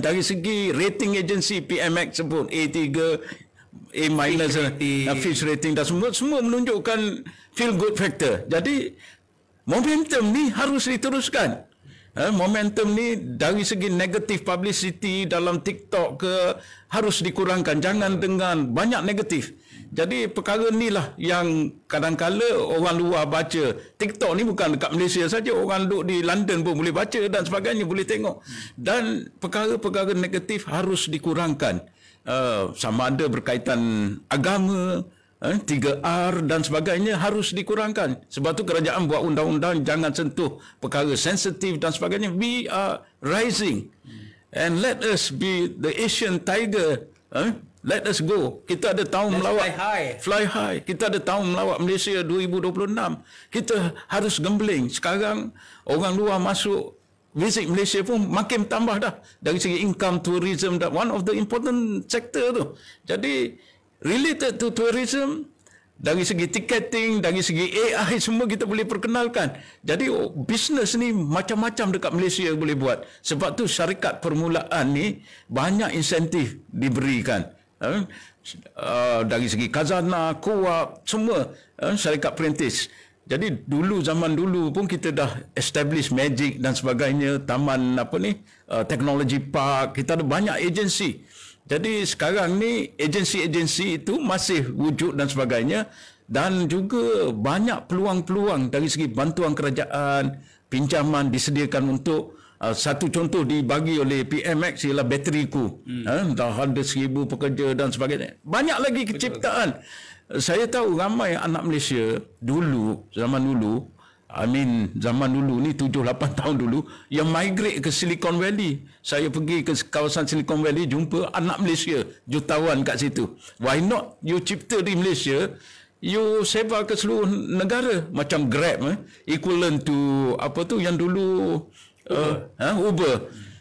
B: dari segi rating agency PMX sebut A3, A minus, uh, Fitch rating dan semua, semua menunjukkan feel good factor. Jadi momentum ni harus diteruskan. Eh, momentum ni dari segi negatif publicity dalam TikTok ke harus dikurangkan. Jangan dengan banyak negatif. Jadi perkara ni lah yang kadang kadangkala orang luar baca. TikTok ni bukan dekat Malaysia saja, orang duduk di London pun boleh baca dan sebagainya boleh tengok. Dan perkara-perkara negatif harus dikurangkan. Uh, sama ada berkaitan agama, uh, eh, 3R dan sebagainya harus dikurangkan. Sebab tu kerajaan buat undang-undang jangan sentuh perkara sensitif dan sebagainya. We are rising. And let us be the Asian tiger. Uh, Let us go. Kita ada tahun Let's melawat. Fly high. fly high. Kita ada tahun melawat Malaysia 2026. Kita harus gembling. Sekarang orang luar masuk visit Malaysia pun makin tambah dah dari segi income tourism that one of the important sector tu. Jadi related to tourism dari segi ticketing, dari segi AI semua kita boleh perkenalkan. Jadi oh, bisnes ni macam-macam dekat Malaysia boleh buat. Sebab tu syarikat permulaan ni banyak insentif diberikan. Ha? Ah, dari segi kazana, kuap, semua ha? syarikat perintis. Jadi dulu zaman dulu pun kita dah establish magic dan sebagainya, taman apa ni, ah, teknologi park, kita ada banyak agensi. Jadi sekarang ni agensi-agensi itu masih wujud dan sebagainya dan juga banyak peluang-peluang dari segi bantuan kerajaan, pinjaman disediakan untuk Ah, satu contoh dibagi oleh PMX ialah bateri ku. Hmm. Ha, dah ada seribu pekerja dan sebagainya. Banyak lagi keciptaan. Betul. Saya tahu ramai anak Malaysia dulu, zaman dulu, I mean zaman dulu ni 7-8 tahun dulu yang migrate ke Silicon Valley saya pergi ke kawasan Silicon Valley jumpa anak Malaysia jutawan kat situ why not you cipta di Malaysia you sebar ke seluruh negara macam Grab eh? equivalent to apa tu yang dulu Uber. Uh, Uber.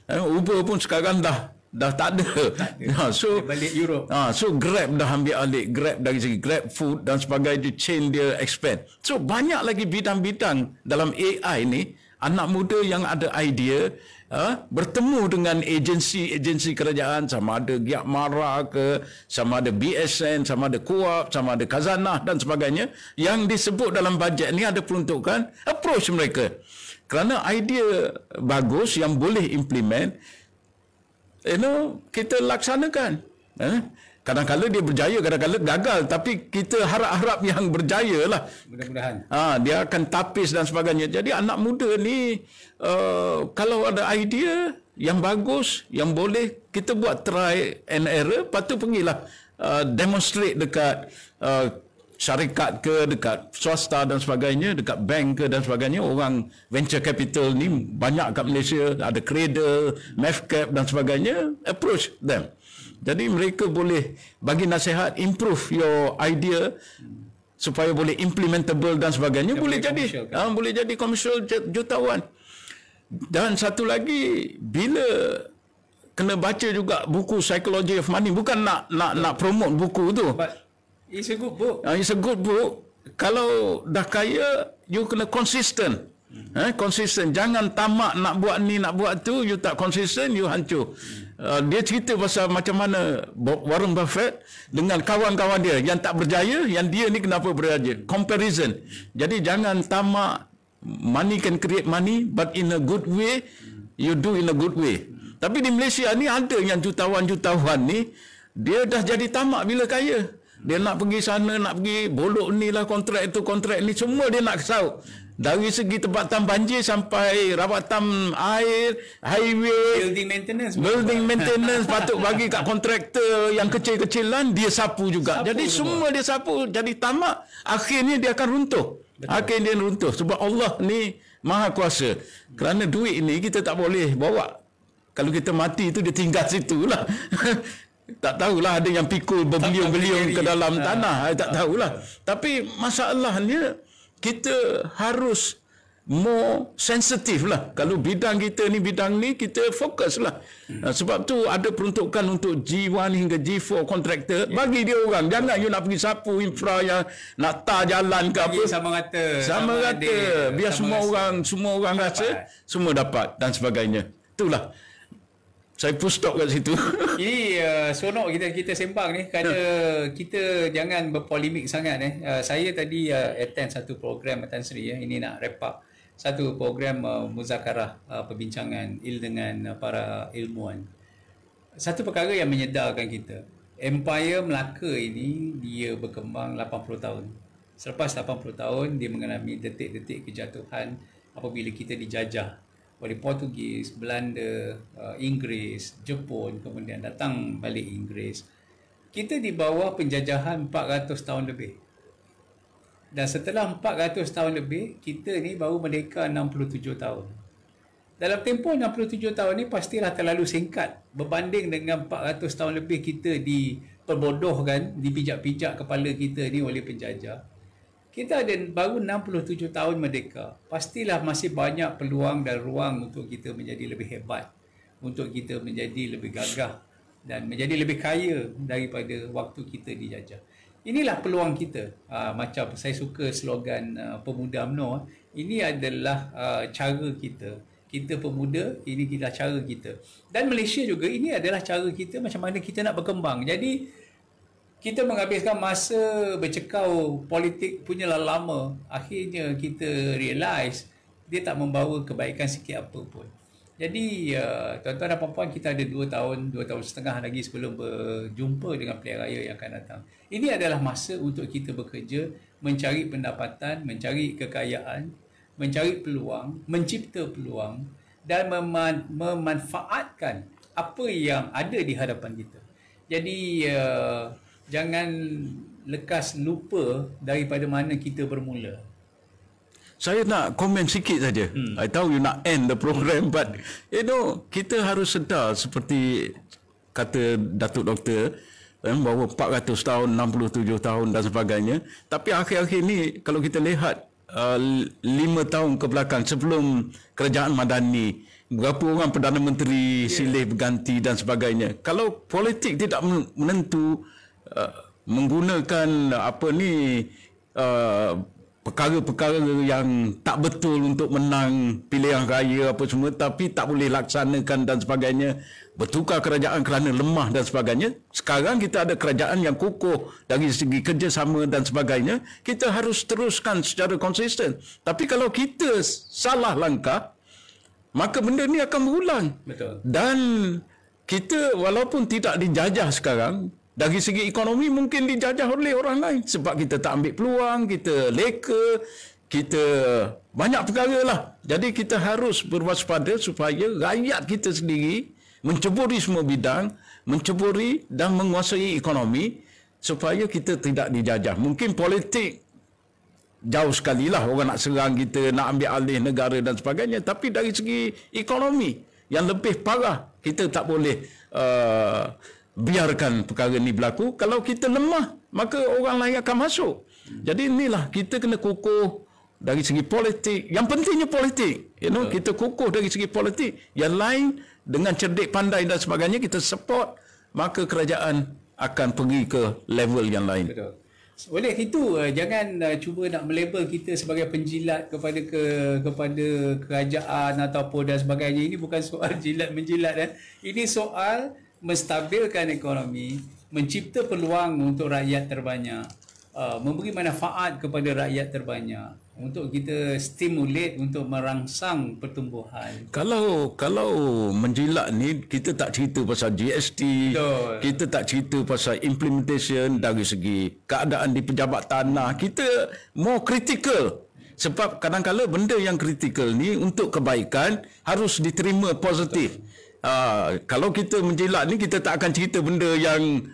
B: Hmm. Uber pun sekarang dah dah tak ada. Tak ada. Ha, so balik Europe. Ha, so Grab dah ambil alih Grab dari segi Grab Food dan sebagainya chain dia expand. So banyak lagi bidang-bidang dalam AI ni anak muda yang ada idea ha, bertemu dengan agensi-agensi kerajaan sama ada Giat Mara ke sama ada BSN sama ada Kuap sama ada Kazanah dan sebagainya yang disebut dalam bajet ni ada peruntukan approach mereka kerana idea bagus yang boleh implement you know kita laksanakan eh? kadang-kadang dia berjaya kadang-kadang gagal tapi kita harap-harap yang berjaya lah mudah-mudahan ha, dia akan tapis dan sebagainya jadi anak muda ni uh, kalau ada idea yang bagus yang boleh kita buat try and error lepas tu pergilah uh, demonstrate dekat uh, syarikat ke dekat swasta dan sebagainya dekat bank ke dan sebagainya orang venture capital ni banyak kat Malaysia ada cradle mefcap dan sebagainya approach them jadi mereka boleh bagi nasihat improve your idea supaya boleh implementable dan sebagainya dan boleh jadi kan? ha, boleh jadi commercial kan? ah, jutawan dan satu lagi bila kena baca juga buku psychology of money bukan nak nak yeah. nak promote buku tu
A: It's a good book.
B: Uh, ah, it's a good book. Kalau dah kaya, you kena consistent, Mm-hmm. Eh, konsisten. Jangan tamak nak buat ni, nak buat tu. You tak consistent, you hancur. Mm-hmm. Uh, dia cerita pasal macam mana Warren Buffett dengan kawan-kawan dia yang tak berjaya, yang dia ni kenapa berjaya. Comparison. Hmm. Jadi, jangan tamak money can create money but in a good way mm-hmm. you do in a good way. Mm-hmm. Tapi di Malaysia ni ada yang jutawan-jutawan ni dia dah jadi tamak bila kaya. Dia nak pergi sana, nak pergi bolok ni lah kontrak itu, kontrak ni semua dia nak kesal. Dari segi tempatan banjir sampai rawatan air, highway, building maintenance, building maintenance patut bagi kat kontraktor yang kecil-kecilan dia sapu juga. Sapu jadi juga. semua dia sapu, jadi tamak akhirnya dia akan runtuh. Betul. Akhirnya dia runtuh sebab Allah ni maha kuasa. Kerana duit ni kita tak boleh bawa. Kalau kita mati itu dia tinggal situ lah. tak tahulah ada yang pikul berbeliung-beliung ke dalam ha. tanah ha. tak tahulah ha. tapi masalahnya kita harus more sensitive lah kalau bidang kita ni bidang ni kita fokus lah hmm. Ha, sebab tu ada peruntukan untuk G1 hingga G4 kontraktor yeah. bagi dia orang jangan yeah. you nak pergi sapu infra yang nak tar jalan ke apa sama rata sama rata biar sama semua orang semua orang rasa semua dapat dan sebagainya itulah saya pun stop kat situ.
A: Ini uh, seronok kita kita sembang ni kerana yeah. kita jangan berpolemik sangat eh. Uh, saya tadi uh, attend satu program Tan Sri ya. Eh. Ini nak wrap up satu program uh, muzakarah uh, perbincangan il dengan uh, para ilmuwan. Satu perkara yang menyedarkan kita. Empire Melaka ini dia berkembang 80 tahun. Selepas 80 tahun dia mengalami detik-detik kejatuhan apabila kita dijajah oleh Portugis, Belanda, uh, Inggeris, Jepun kemudian datang balik Inggeris. Kita di bawah penjajahan 400 tahun lebih. Dan setelah 400 tahun lebih, kita ni baru merdeka 67 tahun. Dalam tempoh 67 tahun ni pastilah terlalu singkat berbanding dengan 400 tahun lebih kita di perbodohkan, dipijak-pijak kepala kita ni oleh penjajah kita ada baru 67 tahun merdeka pastilah masih banyak peluang dan ruang untuk kita menjadi lebih hebat untuk kita menjadi lebih gagah dan menjadi lebih kaya daripada waktu kita dijajah inilah peluang kita ah, macam saya suka slogan ah, pemuda UMNO ah. ini adalah uh, cara kita kita pemuda ini adalah cara kita dan Malaysia juga ini adalah cara kita macam mana kita nak berkembang jadi kita menghabiskan masa bercekau politik punyalah lama akhirnya kita realise dia tak membawa kebaikan sikit apa pun jadi uh, tuan-tuan dan puan-puan kita ada 2 tahun 2 tahun setengah lagi sebelum berjumpa dengan pilihan raya yang akan datang ini adalah masa untuk kita bekerja mencari pendapatan mencari kekayaan mencari peluang mencipta peluang dan meman- memanfaatkan apa yang ada di hadapan kita jadi uh, jangan lekas lupa daripada mana kita bermula.
B: Saya nak komen sikit saja. Hmm. I tahu you nak end the program but you know kita harus sedar seperti kata Datuk Doktor eh, bahawa 400 tahun, 67 tahun dan sebagainya. Tapi akhir-akhir ni kalau kita lihat uh, 5 tahun ke belakang sebelum kerajaan Madani berapa orang Perdana Menteri yeah. silih berganti dan sebagainya. Kalau politik tidak menentu Uh, menggunakan uh, apa ni uh, perkara-perkara yang tak betul untuk menang pilihan raya apa semua tapi tak boleh laksanakan dan sebagainya bertukar kerajaan kerana lemah dan sebagainya sekarang kita ada kerajaan yang kukuh dari segi kerjasama dan sebagainya kita harus teruskan secara konsisten tapi kalau kita salah langkah maka benda ni akan berulang betul dan kita walaupun tidak dijajah sekarang dari segi ekonomi mungkin dijajah oleh orang lain sebab kita tak ambil peluang, kita leka, kita banyak perkara lah. Jadi kita harus berwaspada supaya rakyat kita sendiri menceburi semua bidang, menceburi dan menguasai ekonomi supaya kita tidak dijajah. Mungkin politik jauh sekali lah orang nak serang kita, nak ambil alih negara dan sebagainya. Tapi dari segi ekonomi yang lebih parah, kita tak boleh uh, biarkan perkara ini berlaku. Kalau kita lemah, maka orang lain akan masuk. Jadi inilah kita kena kukuh dari segi politik. Yang pentingnya politik. You know, Kita kukuh dari segi politik. Yang lain dengan cerdik pandai dan sebagainya kita support maka kerajaan akan pergi ke level yang lain. Oleh
A: itu eh, jangan eh, cuba nak melabel kita sebagai penjilat kepada ke, kepada kerajaan ataupun dan sebagainya. Ini bukan soal jilat menjilat eh. Ini soal menstabilkan ekonomi, mencipta peluang untuk rakyat terbanyak, uh, memberi manfaat kepada rakyat terbanyak untuk kita stimulate untuk merangsang pertumbuhan.
B: Kalau kalau menjilat ni kita tak cerita pasal GST, Betul. kita tak cerita pasal implementation dari segi keadaan di pejabat tanah, kita more critical sebab kadang-kadang benda yang kritikal ni untuk kebaikan harus diterima positif. Betul. Ah, kalau kita menjelak ni kita tak akan cerita benda yang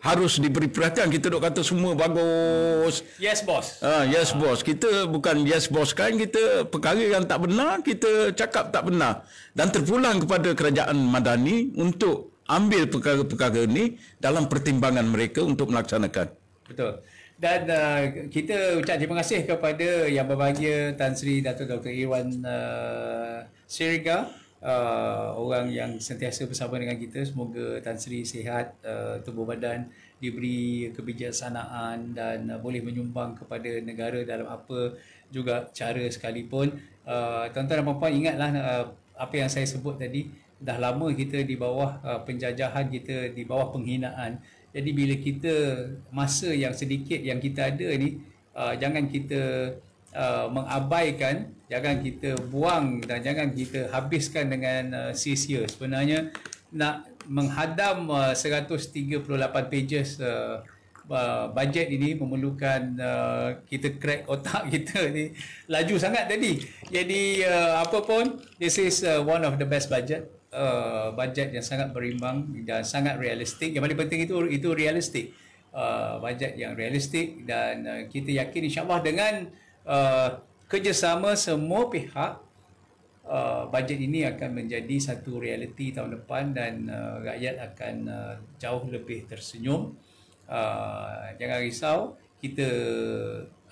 B: harus diberi perhatian kita dok kata semua bagus. Yes boss. Ah uh, yes uh. boss. Kita bukan yes boss kan kita perkara yang tak benar kita cakap tak benar dan terpulang kepada kerajaan Madani untuk ambil perkara-perkara ini dalam pertimbangan mereka untuk melaksanakan.
A: Betul. Dan uh, kita ucap terima kasih kepada yang berbahagia Tan Sri Dato Dr Iwan uh, ah, Siriga uh, orang yang sentiasa bersama dengan kita semoga Tan Sri sihat uh, tubuh badan diberi kebijaksanaan dan uh, boleh menyumbang kepada negara dalam apa juga cara sekalipun uh, tuan-tuan dan puan-puan ingatlah uh, apa yang saya sebut tadi dah lama kita di bawah uh, penjajahan kita di bawah penghinaan jadi bila kita masa yang sedikit yang kita ada ni uh, jangan kita uh, mengabaikan jangan kita buang dan jangan kita habiskan dengan uh, sia-sia sebenarnya nak menghadam uh, 138 pages uh, uh, bajet ini memerlukan uh, kita crack otak kita ni laju sangat tadi jadi uh, apa pun this is uh, one of the best budget uh, budget yang sangat berimbang dan sangat realistik yang paling penting itu itu realistik uh, budget yang realistik dan uh, kita yakin insyaallah dengan Uh, kerjasama semua pihak uh, bajet ini akan menjadi satu realiti tahun depan dan uh, rakyat akan uh, jauh lebih tersenyum uh, jangan risau kita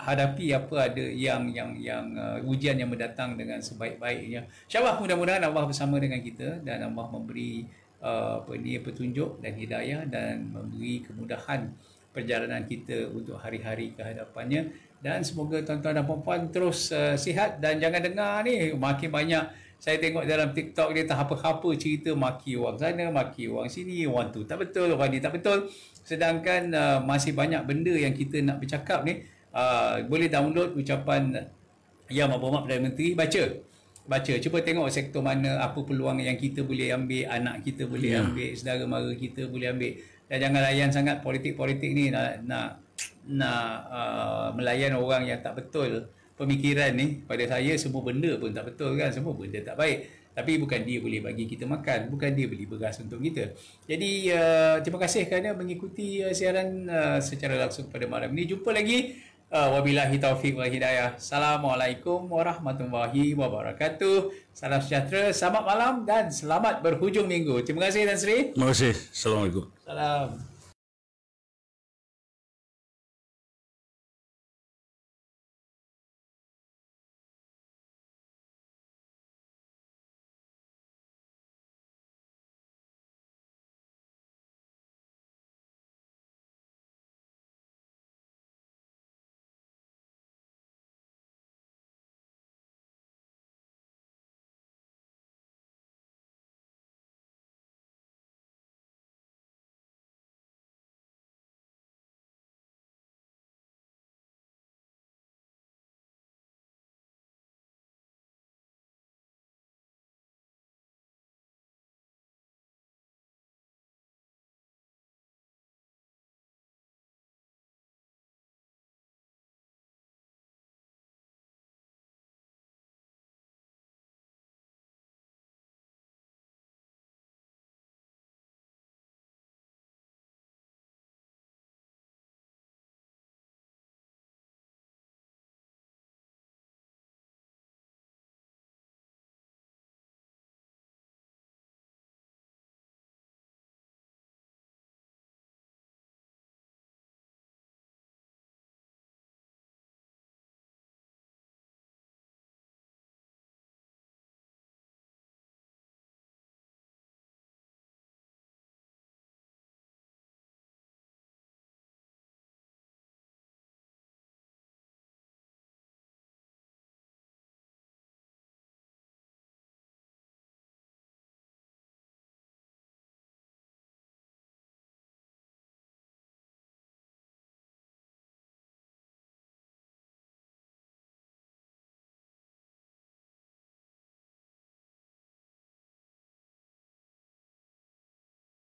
A: hadapi apa ada yang yang yang uh, ujian yang mendatang dengan sebaik-baiknya insyaallah mudah-mudahan Allah bersama dengan kita dan Allah memberi uh, apa ni petunjuk dan hidayah dan memberi kemudahan perjalanan kita untuk hari-hari kehadapannya dan semoga tuan-tuan dan puan-puan terus uh, sihat dan jangan dengar ni makin banyak saya tengok dalam TikTok dia tak apa-apa cerita maki orang sana, maki orang sini, orang tu tak betul, orang ni tak betul. Sedangkan uh, masih banyak benda yang kita nak bercakap ni, uh, boleh download ucapan Yang Mahbubat Perdana Menteri, baca. Baca, cuba tengok sektor mana, apa peluang yang kita boleh ambil, anak kita boleh yeah. ambil, saudara mara kita boleh ambil. Dan jangan layan sangat politik-politik ni nak, nak nak uh, melayan orang yang tak betul pemikiran ni pada saya semua benda pun tak betul kan semua benda tak baik tapi bukan dia boleh bagi kita makan bukan dia beli beras untuk kita jadi uh, terima kasih kerana mengikuti uh, siaran uh, secara langsung pada malam ini jumpa lagi uh, wabillahi taufiq wal hidayah assalamualaikum warahmatullahi wabarakatuh
B: salam sejahtera selamat malam dan selamat berhujung minggu terima kasih dan Sri terima kasih assalamualaikum salam